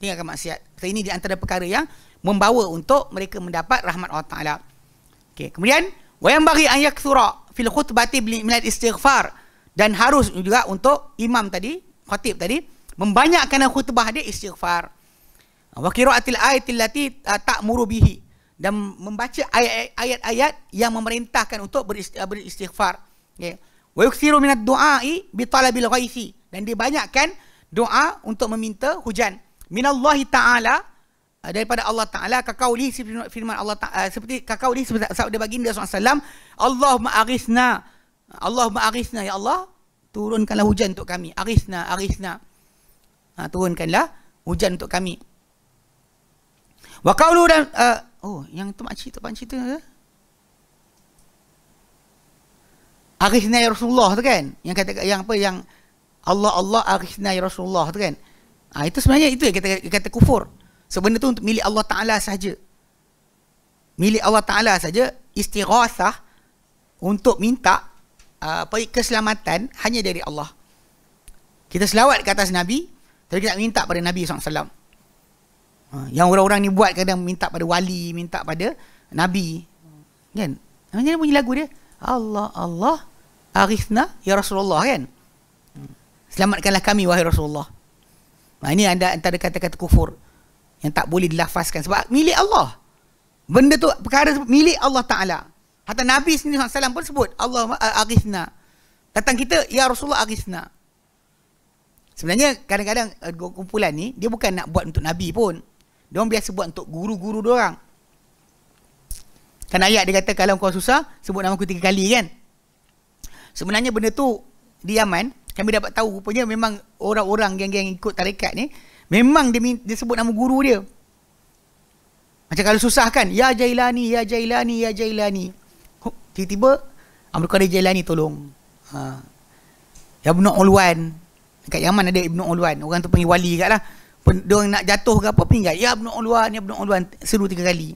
Tinggalkan maksiat. So, ini di antara perkara yang membawa untuk mereka mendapat rahmat Allah Taala. Okey, kemudian wa yang bagi an yakthura fil khutbati min istighfar dan harus juga untuk imam tadi, khatib tadi membanyakkan khutbah dia istighfar. Wa qiraatil ayatil lati uh, ta'muru bihi dan membaca ayat-ayat yang memerintahkan untuk eh, beristighfar ya wa yukthiru minad du'ai bi talabil ghaisi dan dia banyakkan doa untuk meminta hujan minallahi taala eh, daripada Allah taala kakauli firman Allah taala eh, seperti kakauli sabda baginda SAW Allah ma'arisna. Allah ma'arisna. ya Allah turunkanlah hujan untuk kami Arisna, arisna. ha, turunkanlah hujan untuk kami wa qawlu dan Oh, yang tu makcik tu pakcik tu ke? Arisna ya Rasulullah tu kan? Yang kata yang apa yang Allah Allah arisna ya Rasulullah tu kan? Ah ha, itu sebenarnya itu yang kata kata kufur. Sebenarnya tu untuk milik Allah Taala saja. Milik Allah Taala saja istighasah untuk minta ah, apa uh, keselamatan hanya dari Allah. Kita selawat ke atas Nabi, tapi kita minta pada Nabi SAW. Ha, yang orang-orang ni buat kadang minta pada wali, minta pada nabi. Kan? Macam mana bunyi lagu dia? Allah, Allah, arifna ya Rasulullah kan? Hmm. Selamatkanlah kami wahai Rasulullah. Nah, ha, ini ada antara kata-kata kufur yang tak boleh dilafazkan sebab milik Allah. Benda tu perkara milik Allah Taala. Hatta Nabi sendiri SAW pun sebut Allah eh, arifna. Datang kita ya Rasulullah arifna. Sebenarnya kadang-kadang eh, kumpulan ni dia bukan nak buat untuk Nabi pun. Diorang biasa buat untuk guru-guru orang, Kan ayat dia kata kalau kau susah, sebut nama aku tiga kali kan. Sebenarnya benda tu di Yaman, kami dapat tahu rupanya memang orang-orang geng-geng ikut tarekat ni, memang dia, dia sebut nama guru dia. Macam kalau susah kan, Ya Jailani, Ya Jailani, Ya Jailani. Tiba-tiba, Abdul Qadir Jailani tolong. Ha. Ya Ibn Ulwan. Dekat Yaman ada Ibn Ulwan. Orang tu panggil wali kat lah dia nak jatuh ke apa pinggan ya ibnu ulwan ya ibnu ulwan seru tiga kali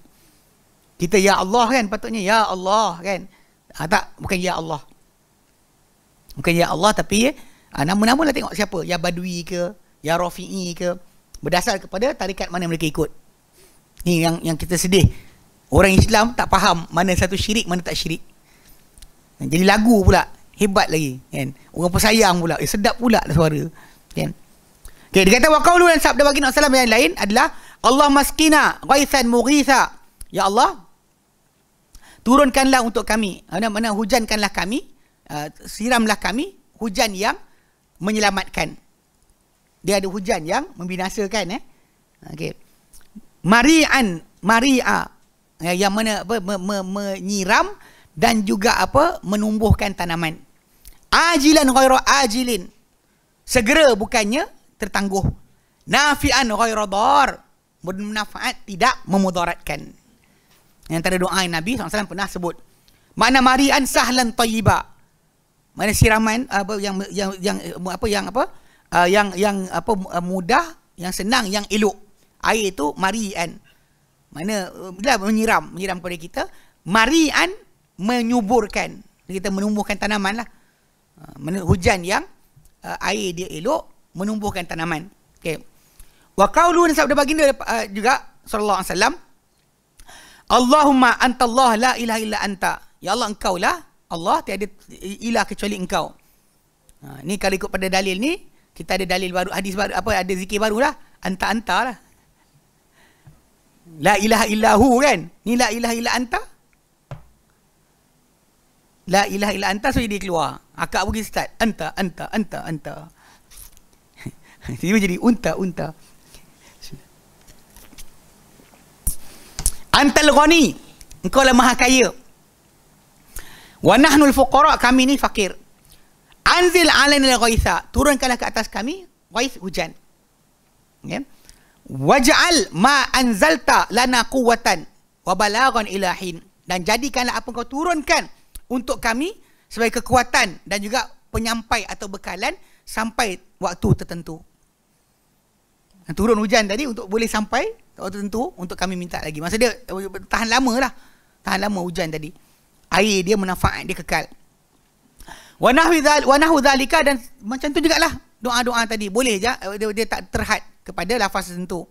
kita ya Allah kan patutnya ya Allah kan ha, tak bukan ya Allah bukan ya Allah tapi ha, nama-nama lah tengok siapa ya badui ke ya rafi'i ke berdasar kepada tarikat mana mereka ikut ni yang yang kita sedih orang Islam tak faham mana satu syirik mana tak syirik jadi lagu pula hebat lagi kan orang pun sayang pula eh, sedap pula lah suara Okay, dia kata wa qawlu dan sabda baginda sallallahu alaihi yang lain adalah Allah maskina kaisan mukisa Ya Allah, turunkanlah untuk kami. Mana mana hujankanlah kami, uh, siramlah kami hujan yang menyelamatkan. Dia ada hujan yang membinasakan eh. Okey. Mari'an, mari'a. Ya, yang mana apa me, me, menyiram dan juga apa menumbuhkan tanaman. Ajilan kairo ajilin. Segera bukannya tertangguh. Nafian ghairadar. Bermanfaat tidak memudaratkan. Yang antara doa yang Nabi SAW pernah sebut. Mana marian sahlan tayyiba. Mana siraman apa yang yang yang apa yang apa ah, yang yang apa ah, mudah, yang senang, yang elok. Air itu marian. Mana bila menyiram, menyiram kepada kita, marian menyuburkan. Kita menumbuhkan tanaman lah. Ah, hujan yang air dia elok, menumbuhkan tanaman. Okey. Wa ni sabda baginda uh, juga sallallahu alaihi wasallam Allahumma anta Allah la ilaha illa anta. Ya Allah engkau lah Allah tiada ilah kecuali engkau. Ha, ni kalau ikut pada dalil ni kita ada dalil baru hadis baru apa ada zikir barulah anta anta lah. La ilaha illahu kan? Ni la ilaha illa anta. La ilaha illa anta so dia keluar. Akak pergi start. Anta, anta, anta, anta. <laughs> Tiba jadi unta-unta. Antal ghani. Engkau lah maha kaya. Wa nahnul fuqara kami ni fakir. Anzil alaina al-ghaitha. Turunkanlah ke atas kami ghaith hujan. Ya. Waj'al ma anzalta lana quwwatan wa balagan ilahin Dan jadikanlah apa kau turunkan untuk kami sebagai kekuatan dan juga penyampai atau bekalan sampai waktu tertentu turun hujan tadi untuk boleh sampai waktu tentu untuk kami minta lagi. Masa dia tahan lama lah. Tahan lama hujan tadi. Air dia manfaat dia kekal. Wa nahwu dan macam tu juga lah doa-doa tadi. Boleh je eh, dia, dia tak terhad kepada lafaz tentu.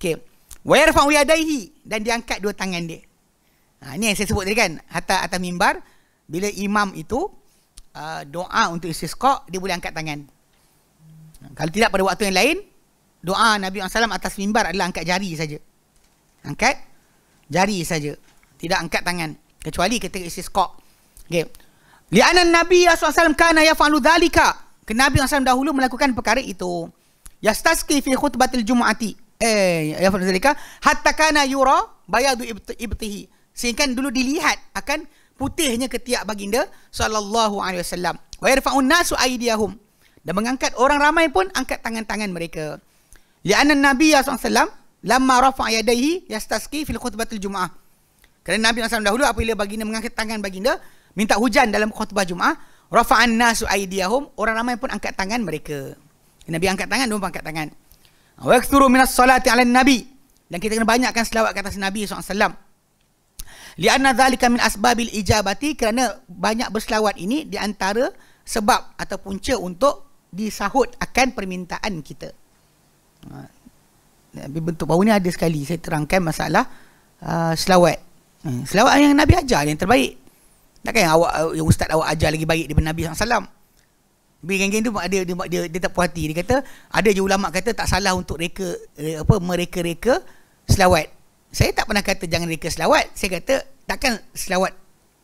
Okay, Wa yarfa'u yadaihi dan diangkat dua tangan dia. Ha, ini yang saya sebut tadi kan Hatta atas mimbar Bila imam itu uh, Doa untuk istisqa Dia boleh angkat tangan ha, Kalau tidak pada waktu yang lain doa Nabi SAW atas mimbar adalah angkat jari saja. Angkat jari saja. Tidak angkat tangan. Kecuali ketika isi skok. Okay. Lianan Nabi SAW kana yafa'lu dhalika. Nabi SAW dahulu melakukan perkara itu. Yastaski fi khutbatil jum'ati. Eh, yafa'lu dhalika. Hatta kana yura bayadu ibtihi. Sehingga dulu dilihat akan putihnya ketiak baginda sallallahu alaihi wasallam wa irfaun nasu aydiyahum dan mengangkat orang ramai pun angkat tangan-tangan mereka Lianna Nabi SAW Lama rafa' yadaihi yastaski fil khutbatil jum'ah Kerana Nabi SAW dahulu apabila baginda mengangkat tangan baginda Minta hujan dalam khutbah jum'ah Rafa'an nasu aidiyahum Orang ramai pun angkat tangan mereka Nabi angkat tangan, mereka angkat tangan Wa ikhturu minas salati ala Nabi Dan kita kena banyakkan selawat ke Nabi SAW Lianna dhalika min asbabil ijabati Kerana banyak berselawat ini di antara sebab atau punca untuk disahut akan permintaan kita Ha. Nabi bentuk bau ni ada sekali saya terangkan masalah uh, selawat. Hmm. Selawat yang Nabi ajar yang terbaik. Takkan yang awak yang ustaz awak ajar lagi baik daripada Nabi SAW. Nabi geng-geng tu ada dia, dia, dia, tak puas hati. Dia kata ada je ulama kata tak salah untuk reka eh, apa mereka-reka selawat. Saya tak pernah kata jangan reka selawat. Saya kata takkan selawat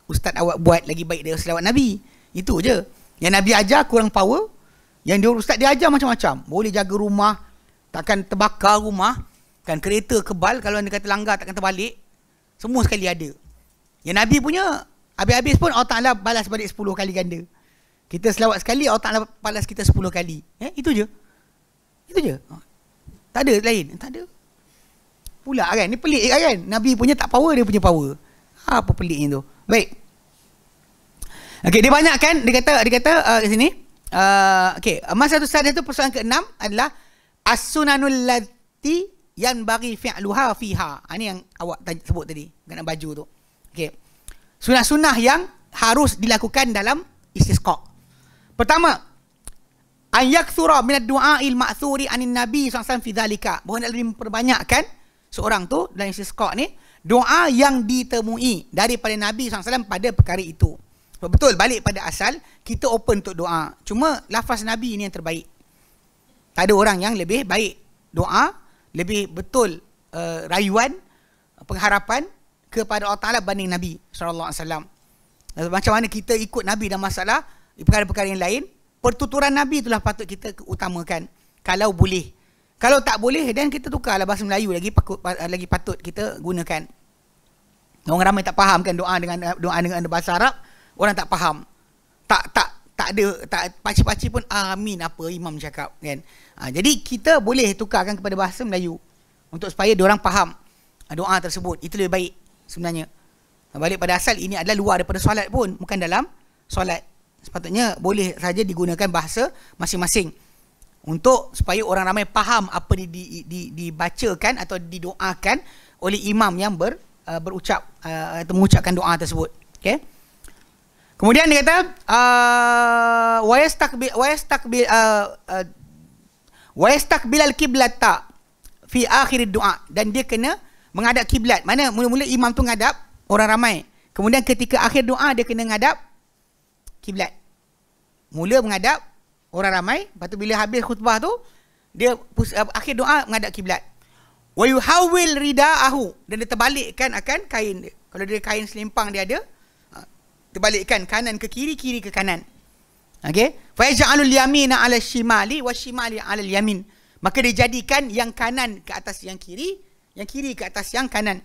ustaz awak buat lagi baik daripada selawat Nabi. Itu je. Yang Nabi ajar kurang power. Yang dia ustaz dia ajar macam-macam. Boleh jaga rumah, takkan terbakar rumah kan kereta kebal kalau anda kata langgar takkan terbalik semua sekali ada yang Nabi punya habis-habis pun Allah Ta'ala balas balik 10 kali ganda kita selawat sekali Allah Ta'ala balas kita 10 kali eh, itu je itu je ha. tak ada lain tak ada pula kan ni pelik kan Nabi punya tak power dia punya power ha, apa peliknya tu baik Okay, dia banyak kan? Dia kata, dia kata uh, di sini. Uh, okay, masa tu saat itu persoalan ke-6 adalah As-sunanul lati yan bagi fi'luha fiha. ini ah, yang awak sebut tadi. Kena baju tu. Okay. sunah-sunah yang harus dilakukan dalam istisqa. Pertama, ayakthura minad du'a'il ma'thuri anin nabi s.a.w. fi dhalika. Bukan nak lebih memperbanyakkan seorang tu dalam istisqa ni, doa yang ditemui daripada nabi s.a.w. pada perkara itu. Betul, balik pada asal, kita open untuk doa. Cuma lafaz nabi ini yang terbaik tak ada orang yang lebih baik doa lebih betul uh, rayuan pengharapan kepada Allah Taala banding Nabi saw eh, Macam mana kita ikut Nabi dalam masalah eh, perkara-perkara yang lain, pertuturan Nabi itulah patut kita utamakan kalau boleh. Kalau tak boleh dan kita tukarlah bahasa Melayu lagi lagi patut kita gunakan. Orang ramai tak faham kan doa dengan doa dengan bahasa Arab, orang tak faham. Tak tak tak ada tak paci-paci pun amin apa imam cakap kan. Ha, jadi kita boleh tukarkan kepada bahasa Melayu untuk supaya diorang faham ha, doa tersebut. Itu lebih baik sebenarnya. Ha, balik pada asal ini adalah luar daripada solat pun, bukan dalam solat. Sepatutnya boleh saja digunakan bahasa masing-masing untuk supaya orang ramai faham apa di, di, di, dibacakan atau didoakan oleh imam yang ber, uh, berucap uh, atau mengucapkan doa tersebut. Okay? Kemudian dia kata uh, wa yastakbil uh, uh, wa yastaqbilal qiblata fi akhir doa dan dia kena menghadap kiblat mana mula-mula imam tu menghadap orang ramai kemudian ketika akhir doa dia kena menghadap kiblat mula menghadap orang ramai lepas tu bila habis khutbah tu dia eh, akhir doa menghadap kiblat wa yuhawwil ridaahu dan dia terbalikkan akan kain dia kalau dia kain selimpang dia ada ha, terbalikkan kanan ke kiri kiri ke kanan Okey. Fa ja'alul yamina 'ala shimali wa shimali 'ala yamin. Maka dia jadikan yang kanan ke atas yang kiri, yang kiri ke atas yang kanan.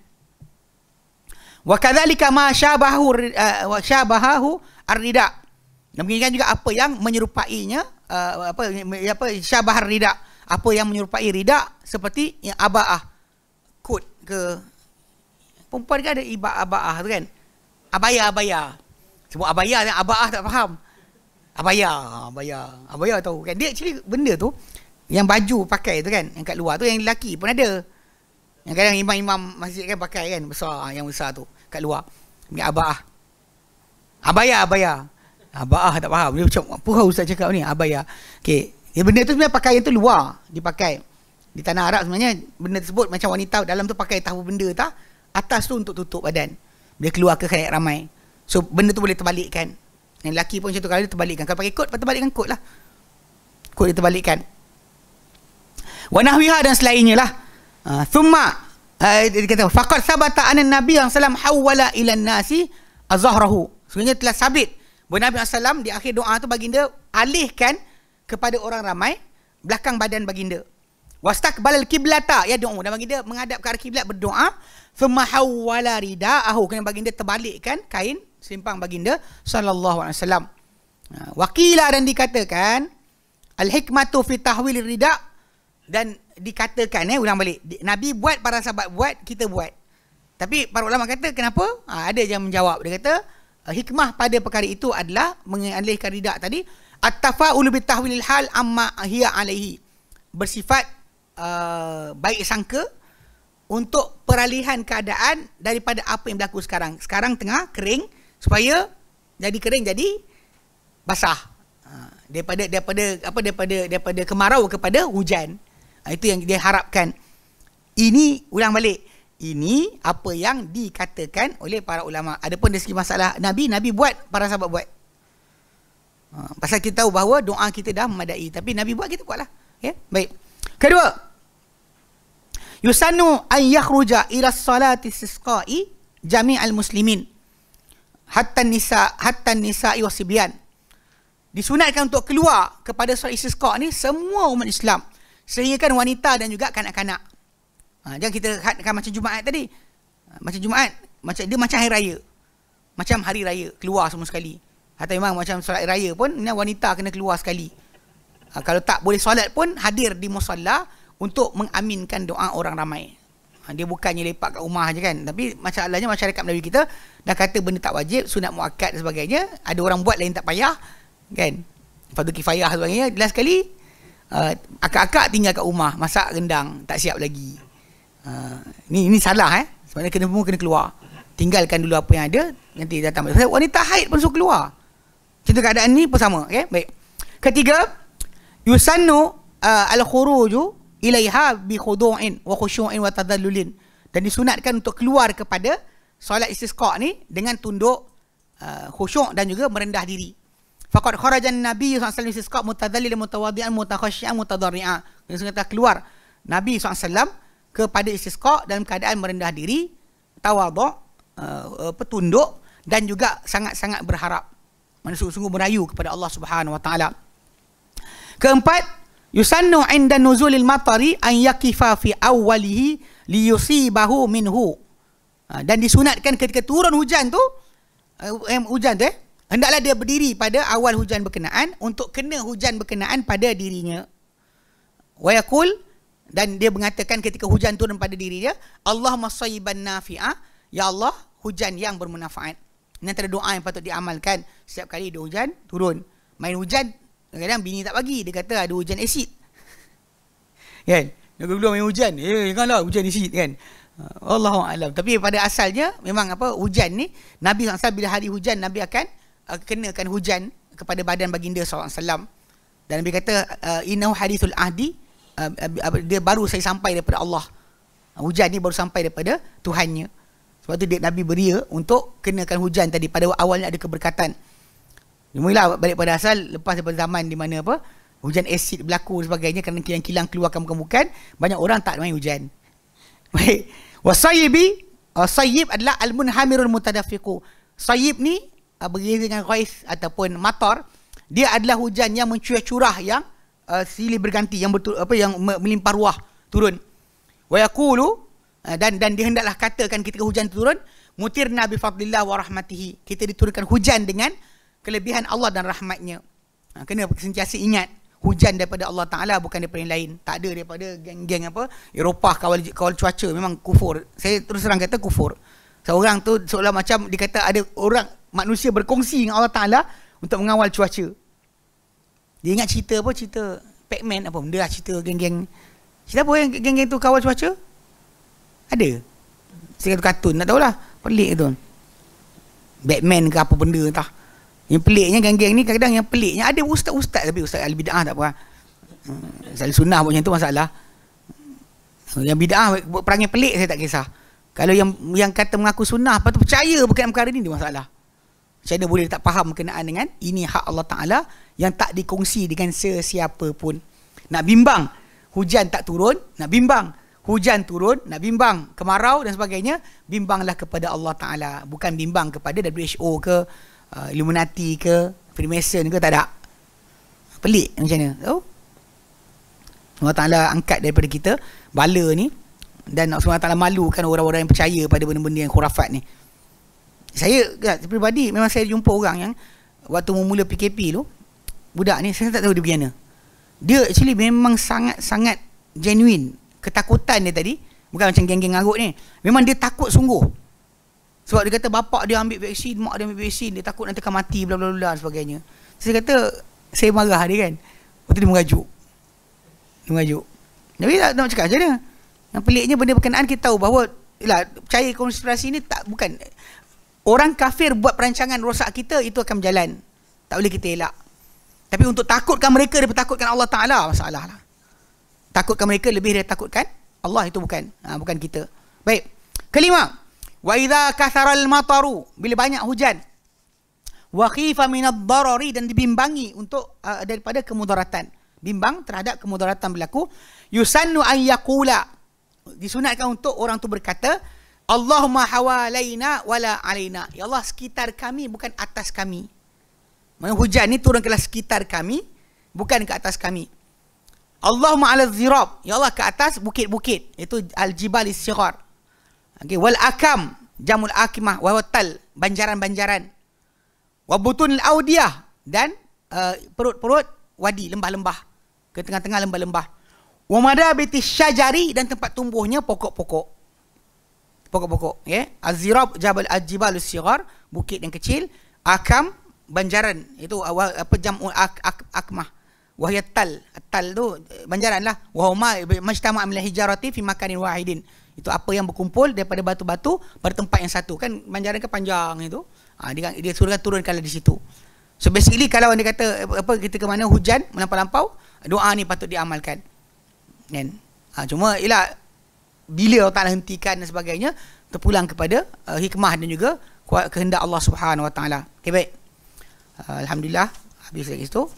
Wa kadzalika ma syabahu eh, wa syabahahu ar-rida. Demikian juga apa yang menyerupainya eh, apa apa syabah ar-rida. Apa yang menyerupai rida seperti yang abaah kot ke perempuan kan ada ibaah abaah tu kan. Abaya abaya. Sebut abaya dan abaah tak faham. Abaya, abaya. Abaya tahu kan. Dia actually benda tu yang baju pakai tu kan, yang kat luar tu yang lelaki pun ada. Yang kadang imam-imam masjid kan pakai kan besar yang besar tu kat luar. Ni abah. Abaya, abaya. Abah tak faham. Dia macam apa ustaz cakap ni? Abaya. Okey. Ya, benda tu sebenarnya pakai yang tu luar dipakai. Di tanah Arab sebenarnya benda tersebut macam wanita dalam tu pakai tahu benda tak atas tu untuk tutup badan. Dia keluar ke khalayak ramai. So benda tu boleh terbalikkan. Yang lelaki pun macam tu Kalau dia terbalikkan Kalau pakai kot Terbalikkan kot lah Kot dia terbalikkan Wanahwiha dan selainnya lah ah, Thumma ah, Dia kata Fakat sabata anan Nabi yang SAW Hawala ilan nasi Azahrahu Sebenarnya telah sabit Buat Nabi SAW Di akhir doa tu baginda Alihkan Kepada orang ramai Belakang badan baginda Wastaqbal al-qiblata ya doa dan baginda menghadap ke arah kiblat berdoa thumma hawwala ridaahu kena baginda terbalikkan kain simpang baginda sallallahu alaihi wasallam. Ha, wakilah dan dikatakan al hikmatu fi tahwil rida dan dikatakan eh ulang balik nabi buat para sahabat buat kita buat. Tapi para ulama kata kenapa? Ha, ada yang menjawab dia kata eh, hikmah pada perkara itu adalah mengalihkan rida tadi at-tafa'ul bi tahwilil hal amma hiya alaihi bersifat uh, baik sangka untuk peralihan keadaan daripada apa yang berlaku sekarang. Sekarang tengah kering, supaya jadi kering jadi basah ha, daripada daripada apa daripada daripada kemarau kepada hujan ha, itu yang dia harapkan ini ulang balik ini apa yang dikatakan oleh para ulama adapun dari segi masalah nabi nabi buat para sahabat buat ha, pasal kita tahu bahawa doa kita dah memadai tapi nabi buat kita buatlah ya okay? baik kedua yusannu an yakhruja ila salati istisqa'i jami'al muslimin hatta nisa hatta nisa iwasibian disunatkan untuk keluar kepada surat istisqa ni semua umat Islam sehingga kan wanita dan juga kanak-kanak ha, jangan kita hadkan macam Jumaat tadi ha, macam Jumaat macam dia macam hari raya macam hari raya keluar semua sekali atau memang macam solat raya pun ni wanita kena keluar sekali ha, kalau tak boleh solat pun hadir di musalla untuk mengaminkan doa orang ramai Ha, dia bukannya lepak kat rumah je kan Tapi masalahnya masyarakat Melayu kita Dah kata benda tak wajib Sunat muakat dan sebagainya Ada orang buat lain tak payah Kan Fadu kifayah dan sebagainya Last sekali uh, Akak-akak tinggal kat rumah Masak rendang Tak siap lagi uh, ni, ni salah eh Sebenarnya kena pun kena keluar Tinggalkan dulu apa yang ada Nanti datang Sebab Wanita haid pun suruh keluar Contoh keadaan ni pun sama okay? Baik Ketiga Yusannu uh, Al-Khuruju ilaiha bi khudu'in wa khushu'in wa tadallulin dan disunatkan untuk keluar kepada solat istisqa ni dengan tunduk uh, khusyuk dan juga merendah diri faqad kharaja an-nabi sallallahu alaihi wasallam istisqa mutadhallilan mutawadhi'an mutakhashi'an mutadharri'an dia sengaja keluar nabi sallallahu kepada istisqa dalam keadaan merendah diri tawaduk uh, petunduk dan juga sangat-sangat berharap Maksudnya sungguh merayu kepada Allah Subhanahu Wa Taala. Keempat, yusannu inda nuzulil matari an yakifa fi awwalihi li yusibahu minhu ha, dan disunatkan ketika turun hujan tu uh, hujan tu eh hendaklah dia berdiri pada awal hujan berkenaan untuk kena hujan berkenaan pada dirinya wa yakul dan dia mengatakan ketika hujan turun pada diri dia Allahumma sayyiban nafi'ah ya Allah hujan yang bermanfaat ini antara doa yang patut diamalkan setiap kali dia hujan turun main hujan Kadang-kadang bini tak bagi Dia kata ada hujan asid <laughs> Kan Nak keluar main hujan Eh janganlah hujan asid kan Allah Alam Tapi pada asalnya Memang apa Hujan ni Nabi SAW bila hari hujan Nabi akan uh, Kenakan hujan Kepada badan baginda SAW Dan Nabi kata uh, Inau hadithul ahdi uh, uh, Dia baru saya sampai daripada Allah Hujan ni baru sampai daripada Tuhannya Sebab tu dia, Nabi beria Untuk kenakan hujan tadi Pada awalnya ada keberkatan Mulalah balik pada asal lepas daripada zaman di mana apa hujan asid berlaku dan sebagainya kerana kilang kilang keluarkan bukan bukan banyak orang tak main hujan. <laughs> Baik. Wasayibi sayib adalah al-munhamirul mutadaffiqu. Sayib ni ah, berbeza dengan rais ataupun matar dia adalah hujan yang mencurah-curah yang uh, silih berganti yang betul apa yang melimpah ruah turun. Wa ah, dan dan dia hendaklah katakan ketika hujan turun mutir nabi fadlillah wa kita diturunkan hujan dengan kelebihan Allah dan rahmatnya. Ha, kena sentiasa ingat hujan daripada Allah Ta'ala bukan daripada yang lain. Tak ada daripada geng-geng apa. Eropah kawal, kawal cuaca memang kufur. Saya terus terang kata kufur. Seorang tu seolah macam dikata ada orang manusia berkongsi dengan Allah Ta'ala untuk mengawal cuaca. Dia ingat cerita apa? Cerita Pac-Man apa? Dia lah cerita geng-geng. Cerita apa yang geng-geng tu kawal cuaca? Ada. Cerita kartun. Nak tahulah. Pelik tu. Batman ke apa benda entah. Yang peliknya geng-geng ni kadang yang peliknya ada ustaz-ustaz tapi ustaz ahli bidah tak apa. Hmm, ahli sunnah buat macam tu masalah. Eh, yang bidah buat perangai pelik saya tak kisah. Kalau yang yang kata mengaku sunnah patut percaya bukan perkara ni dia masalah. Macam mana boleh tak faham berkenaan dengan ini hak Allah Taala yang tak dikongsi dengan sesiapa pun. Nak bimbang hujan tak turun, nak bimbang hujan turun, nak bimbang kemarau dan sebagainya, bimbanglah kepada Allah Taala, bukan bimbang kepada WHO ke uh, Illuminati ke Freemason ke tak ada Pelik macam ni Tahu oh. Allah Ta'ala angkat daripada kita Bala ni Dan Allah Ta'ala malukan orang-orang yang percaya Pada benda-benda yang khurafat ni Saya ya, pribadi memang saya jumpa orang yang Waktu memula PKP tu Budak ni saya tak tahu dia bagaimana Dia actually memang sangat-sangat Genuine Ketakutan dia tadi Bukan macam geng-geng ngarut ni Memang dia takut sungguh sebab dia kata bapak dia ambil vaksin, mak dia ambil vaksin, dia takut nanti akan mati bla bla bla sebagainya. So, dia kata saya marah dia kan. Waktu dia mengajuk. Dia mengajuk. Tapi tak nak cakap macam mana. Yang peliknya benda berkenaan kita tahu bahawa lah, percaya konspirasi ni tak bukan orang kafir buat perancangan rosak kita itu akan berjalan. Tak boleh kita elak. Tapi untuk takutkan mereka daripada takutkan Allah Ta'ala masalah lah. Takutkan mereka lebih daripada takutkan Allah itu bukan. Ha, bukan kita. Baik. Kelima. Wa idza katsara al bila banyak hujan. Wa khifa min ad-darari dan dibimbangi untuk uh, daripada kemudaratan. Bimbang terhadap kemudaratan berlaku, yusannu an yaqula. Disunatkan untuk orang tu berkata, Allahumma hawalaina wala alaina. Ya Allah, sekitar kami bukan atas kami. Mana hujan ni turun ke sekitar kami, bukan ke atas kami. Allahumma ala zirab. Ya Allah, ke atas bukit-bukit. Itu al-jibali sirar. Okay. Wal akam jamul akimah wa watal banjaran-banjaran. Wa butunil audiyah dan uh, perut-perut wadi lembah-lembah ke tengah-tengah lembah-lembah. Wa madabiti syajari dan tempat tumbuhnya pokok-pokok. Pokok-pokok, ya. Yeah. Azirab jabal ajibal sigar, bukit yang kecil, akam banjaran itu awal eh, apa jamul ak, ak, akmah wahyatal tal tu eh, banjaranlah wahuma majtama' min al-hijarati fi makanin wahidin itu apa yang berkumpul daripada batu-batu pada tempat yang satu. Kan manjaran kan panjang itu. Ha, dia, dia suruh kan turunkanlah di situ. So basically kalau anda kata apa kita ke mana hujan melampau-lampau, doa ni patut diamalkan. Kan? Ha, cuma ialah bila orang tak hentikan dan sebagainya, terpulang kepada uh, hikmah dan juga kehendak Allah Subhanahu Wa Taala. Okey baik. Uh, Alhamdulillah habis lagi situ.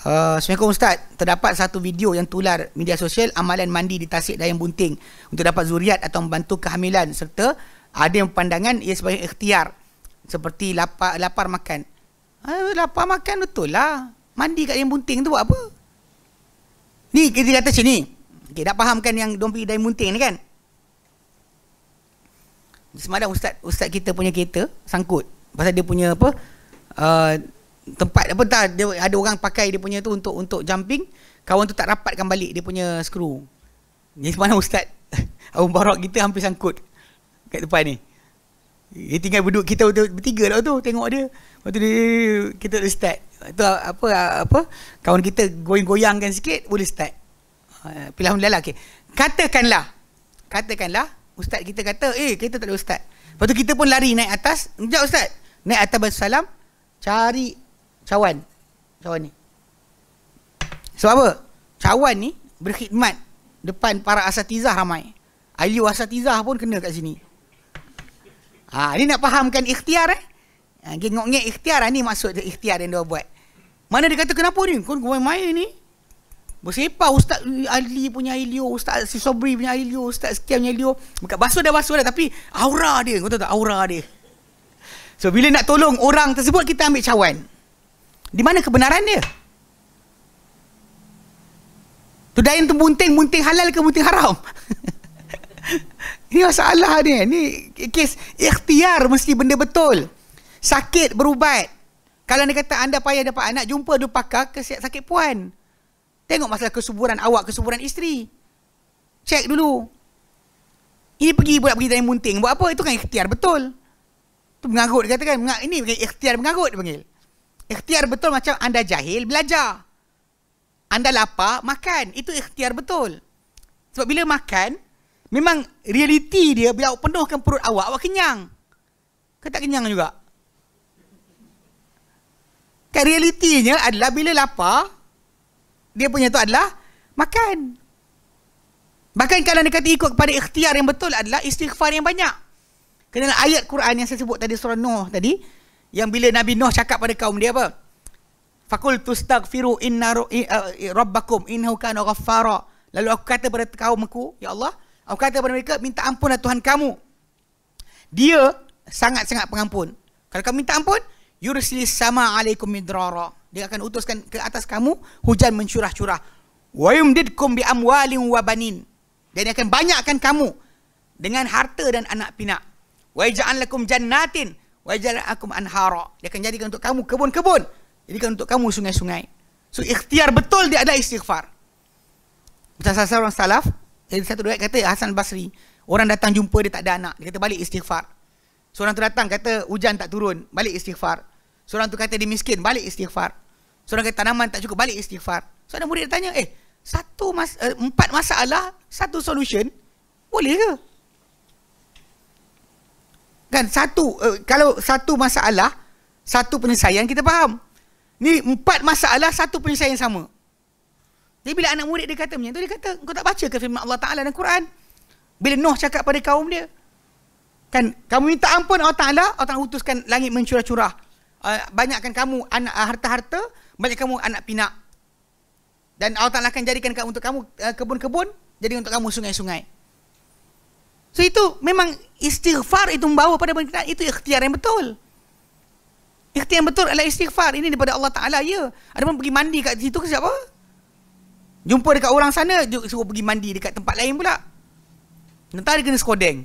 Uh, Assalamualaikum Ustaz Terdapat satu video yang tular media sosial Amalan mandi di Tasik Dayang Bunting Untuk dapat zuriat atau membantu kehamilan Serta ada yang pandangan ia sebagai ikhtiar Seperti lapar, lapar makan uh, Lapar makan betul lah Mandi kat Dayang Bunting tu buat apa? Ni kita kata sini okay, Dah faham kan yang dompi Dayang Bunting ni kan? Semalam Ustaz, Ustaz kita punya kereta sangkut Pasal dia punya apa? Uh, tempat apa tak ada orang pakai dia punya tu untuk untuk jumping kawan tu tak rapatkan balik dia punya skru ni mana ustaz <laughs> Abu Barok kita hampir sangkut kat depan ni dia tinggal duduk kita bertiga lah tu tengok dia waktu dia kita dah start tu apa apa kawan kita goyang-goyangkan sikit boleh start ha, pilih lah okey katakanlah katakanlah ustaz kita kata eh kita tak ada ustaz lepas tu kita pun lari naik atas sekejap ustaz naik atas salam cari cawan. Cawan ni. Sebab apa? Cawan ni berkhidmat depan para asatizah ramai. Ahli asatizah pun kena kat sini. Ha, ni nak fahamkan ikhtiar eh. Ha, Gengok-gengok ikhtiar ha, ni Ini maksud ikhtiar yang dia buat. Mana dia kata kenapa ni? Kau main-main ni. Bersepah Ustaz Ali punya Helio, Ustaz Si Sobri punya Helio, Ustaz Sekian punya Helio. Bukan basuh dah basuh dah tapi aura dia. Kau tahu tak aura dia. So bila nak tolong orang tersebut kita ambil cawan. Di mana kebenaran dia? Tu dayan tu bunting, bunting halal ke bunting haram? <laughs> ini masalah ni. Ini kes ikhtiar mesti benda betul. Sakit berubat. Kalau dia kata anda payah dapat anak, jumpa dia pakar ke sakit puan. Tengok masalah kesuburan awak, kesuburan isteri. Cek dulu. Ini pergi buat pergi dayan bunting. Buat apa? Itu kan ikhtiar betul. Tu mengarut dia kata kan. Ini ikhtiar mengarut dia panggil. Ikhtiar betul macam anda jahil, belajar. Anda lapar, makan. Itu ikhtiar betul. Sebab bila makan, memang realiti dia bila awak penuhkan perut awak, awak kenyang. Ke tak kenyang juga? Kan realitinya adalah bila lapar, dia punya tu adalah makan. Bahkan kalau dia kata ikut kepada ikhtiar yang betul adalah istighfar yang banyak. Kena ayat Quran yang saya sebut tadi surah Nuh tadi, yang bila Nabi Nuh cakap pada kaum dia apa? Fakul tustaghfiru inna uh, rabbakum innahu kana ghaffara. Lalu aku kata pada kaum aku, ya Allah, aku kata kepada mereka minta ampunlah Tuhan kamu. Dia sangat-sangat pengampun. Kalau kamu minta ampun, yursil sama alaikum midrara. Dia akan utuskan ke atas kamu hujan mencurah-curah. Wa yumdidkum bi amwalin wa banin. Dan dia akan banyakkan kamu dengan harta dan anak pinak. Wa ij'al lakum jannatin wajalakum anharok dia akan jadikan untuk kamu kebun-kebun jadi kan untuk kamu sungai-sungai so ikhtiar betul dia ada istighfar Ustaz Hasan orang salaf jadi satu dua kata Hasan Basri orang datang jumpa dia tak ada anak dia kata balik istighfar seorang tu datang kata hujan tak turun balik istighfar seorang tu kata dia miskin balik istighfar seorang kata tanaman tak cukup balik istighfar so ada murid dia tanya eh satu mas- eh, empat masalah satu solution boleh ke Kan satu uh, kalau satu masalah satu penyelesaian kita faham. Ni empat masalah satu penyelesaian sama. Jadi bila anak murid dia kata macam tu dia kata kau tak baca ke firman Allah Taala dan Quran? Bila Nuh cakap pada kaum dia kan kamu minta ampun Allah Taala Allah Ta'ala utuskan langit mencurah-curah. Uh, banyakkan kamu anak uh, harta-harta, banyak kamu anak pinak. Dan Allah Taala akan jadikan kamu untuk kamu uh, kebun-kebun, jadi untuk kamu sungai-sungai. So itu memang istighfar itu membawa pada penderitaan itu ikhtiar yang betul. Ikhtiar yang betul adalah istighfar ini daripada Allah Taala ya. Ada pun pergi mandi kat situ ke siapa? Jumpa dekat orang sana suruh pergi mandi dekat tempat lain pula. nanti dia kena skodeng.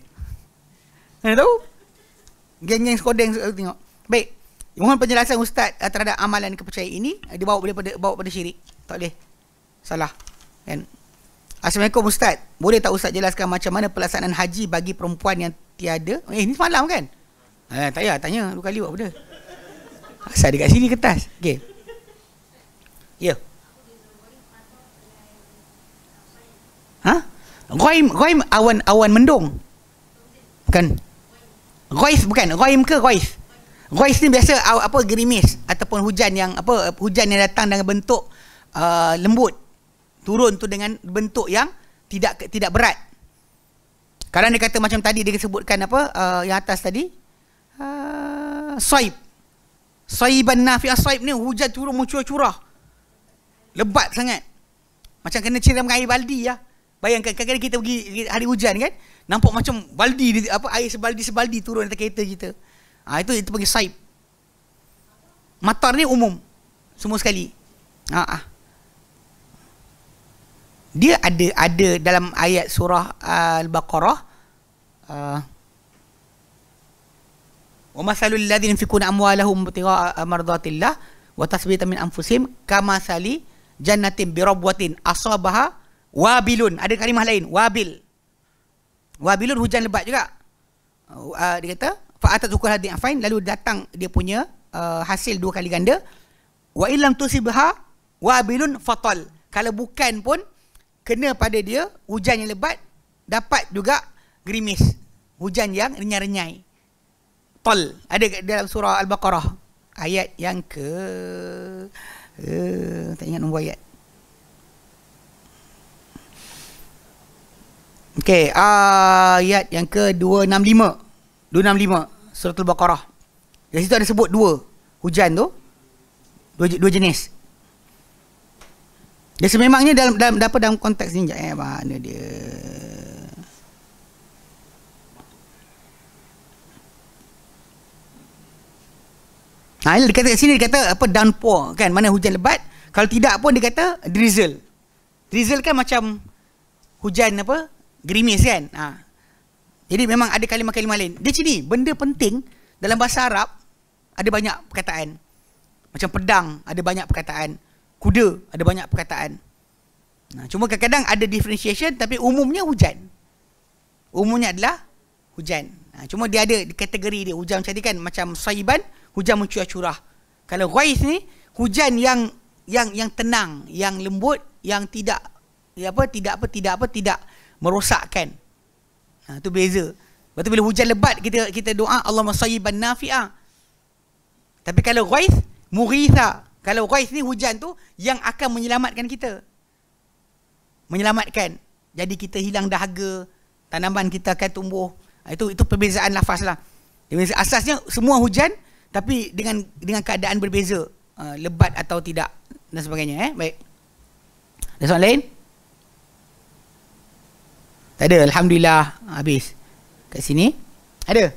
Anda tahu? Geng-geng skodeng tengok. Baik. Mohon penjelasan ustaz terhadap amalan kepercayaan ini dibawa daripada bawa pada syirik. Tak boleh. Salah. Kan? Assalamualaikum Ustaz Boleh tak Ustaz jelaskan macam mana pelaksanaan haji bagi perempuan yang tiada Eh ni semalam kan? Ha, tak payah tanya dua kali buat benda Asal dekat sini kertas Okay Ya yeah. Ha? Roim, roim awan awan mendung kan? Rois bukan Roim ke Rois Rois ni biasa apa gerimis Ataupun hujan yang apa Hujan yang datang dengan bentuk uh, lembut turun tu dengan bentuk yang tidak tidak berat. Kadang dia kata macam tadi dia sebutkan apa uh, yang atas tadi? Uh, Saib. Saiban nafi asaib ni hujan turun mencurah-curah. Lebat sangat. Macam kena ciram air baldi ya. Bayangkan kadang-kadang kita pergi hari hujan kan, nampak macam baldi apa air sebaldi sebaldi turun atas kereta kita. Ha, itu itu panggil saib. Matar ni umum semua sekali. Ha Ha dia ada ada dalam ayat surah ah, al-baqarah ah, wa masalul ladzina yunfikuna amwalahum ibtigha'a mardatillah wa tathbita min anfusihim kamasali jannatin birabwatin asabaha wabilun ada kalimah lain wabil wabilun hujan lebat juga uh, dia kata fa'atat zukul hadin lalu datang dia punya uh, hasil dua kali ganda wa illam tusibha wabilun fatal kalau bukan pun kena pada dia hujan yang lebat dapat juga gerimis hujan yang renyai-renyai tal ada dalam surah al-baqarah ayat yang ke uh, tak ingat nombor ayat okey uh, ayat yang ke 265 265 surah al-baqarah di situ ada sebut dua hujan tu dua dua jenis dia sememangnya dalam dalam dapat dalam konteks ni jap eh mana dia. Nah, ha, dia kata sini dikata apa downpour kan mana hujan lebat kalau tidak pun dia kata drizzle. Drizzle kan macam hujan apa gerimis kan. Ha. Jadi memang ada kalimah-kalimah lain. Di sini benda penting dalam bahasa Arab ada banyak perkataan. Macam pedang ada banyak perkataan kuda ada banyak perkataan nah cuma kadang-kadang ada differentiation tapi umumnya hujan umumnya adalah hujan nah cuma dia ada kategori dia hujan macam kan macam saiban hujan mencurah-curah kalau ghais ni hujan yang yang yang tenang yang lembut yang tidak ya apa tidak apa tidak apa tidak merosakkan nah tu beza Lepas bila hujan lebat kita kita doa Allahumma sayyiban nafi'ah. Tapi kalau ghais muritha, kalau Ghais ni hujan tu yang akan menyelamatkan kita. Menyelamatkan. Jadi kita hilang dahaga, tanaman kita akan tumbuh. Ha, itu itu perbezaan lafaz lah. Asasnya semua hujan tapi dengan dengan keadaan berbeza. Ha, lebat atau tidak dan sebagainya. Eh? Baik. Ada soalan lain? Tak ada. Alhamdulillah. Habis. Kat sini. Ada?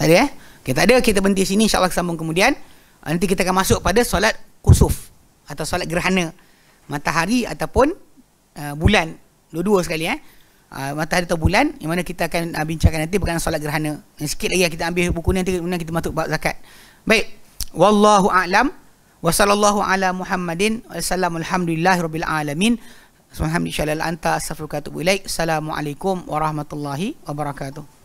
Tak ada eh? Kita ada kita berhenti sini insya-Allah sambung kemudian. Ah, nanti kita akan masuk pada solat kusuf atau solat gerhana matahari ataupun uh, bulan dua-dua sekali eh. Uh, matahari atau bulan yang mana kita akan uh, bincangkan nanti berkenaan solat gerhana. Yang sikit lagi kita ambil buku ni nanti kemudian kita masuk bab zakat. Baik. Wallahu a'lam wa sallallahu ala Muhammadin wa sallam alhamdulillahi rabbil alamin. Subhanallah insyaallah Assalamualaikum warahmatullahi wabarakatuh.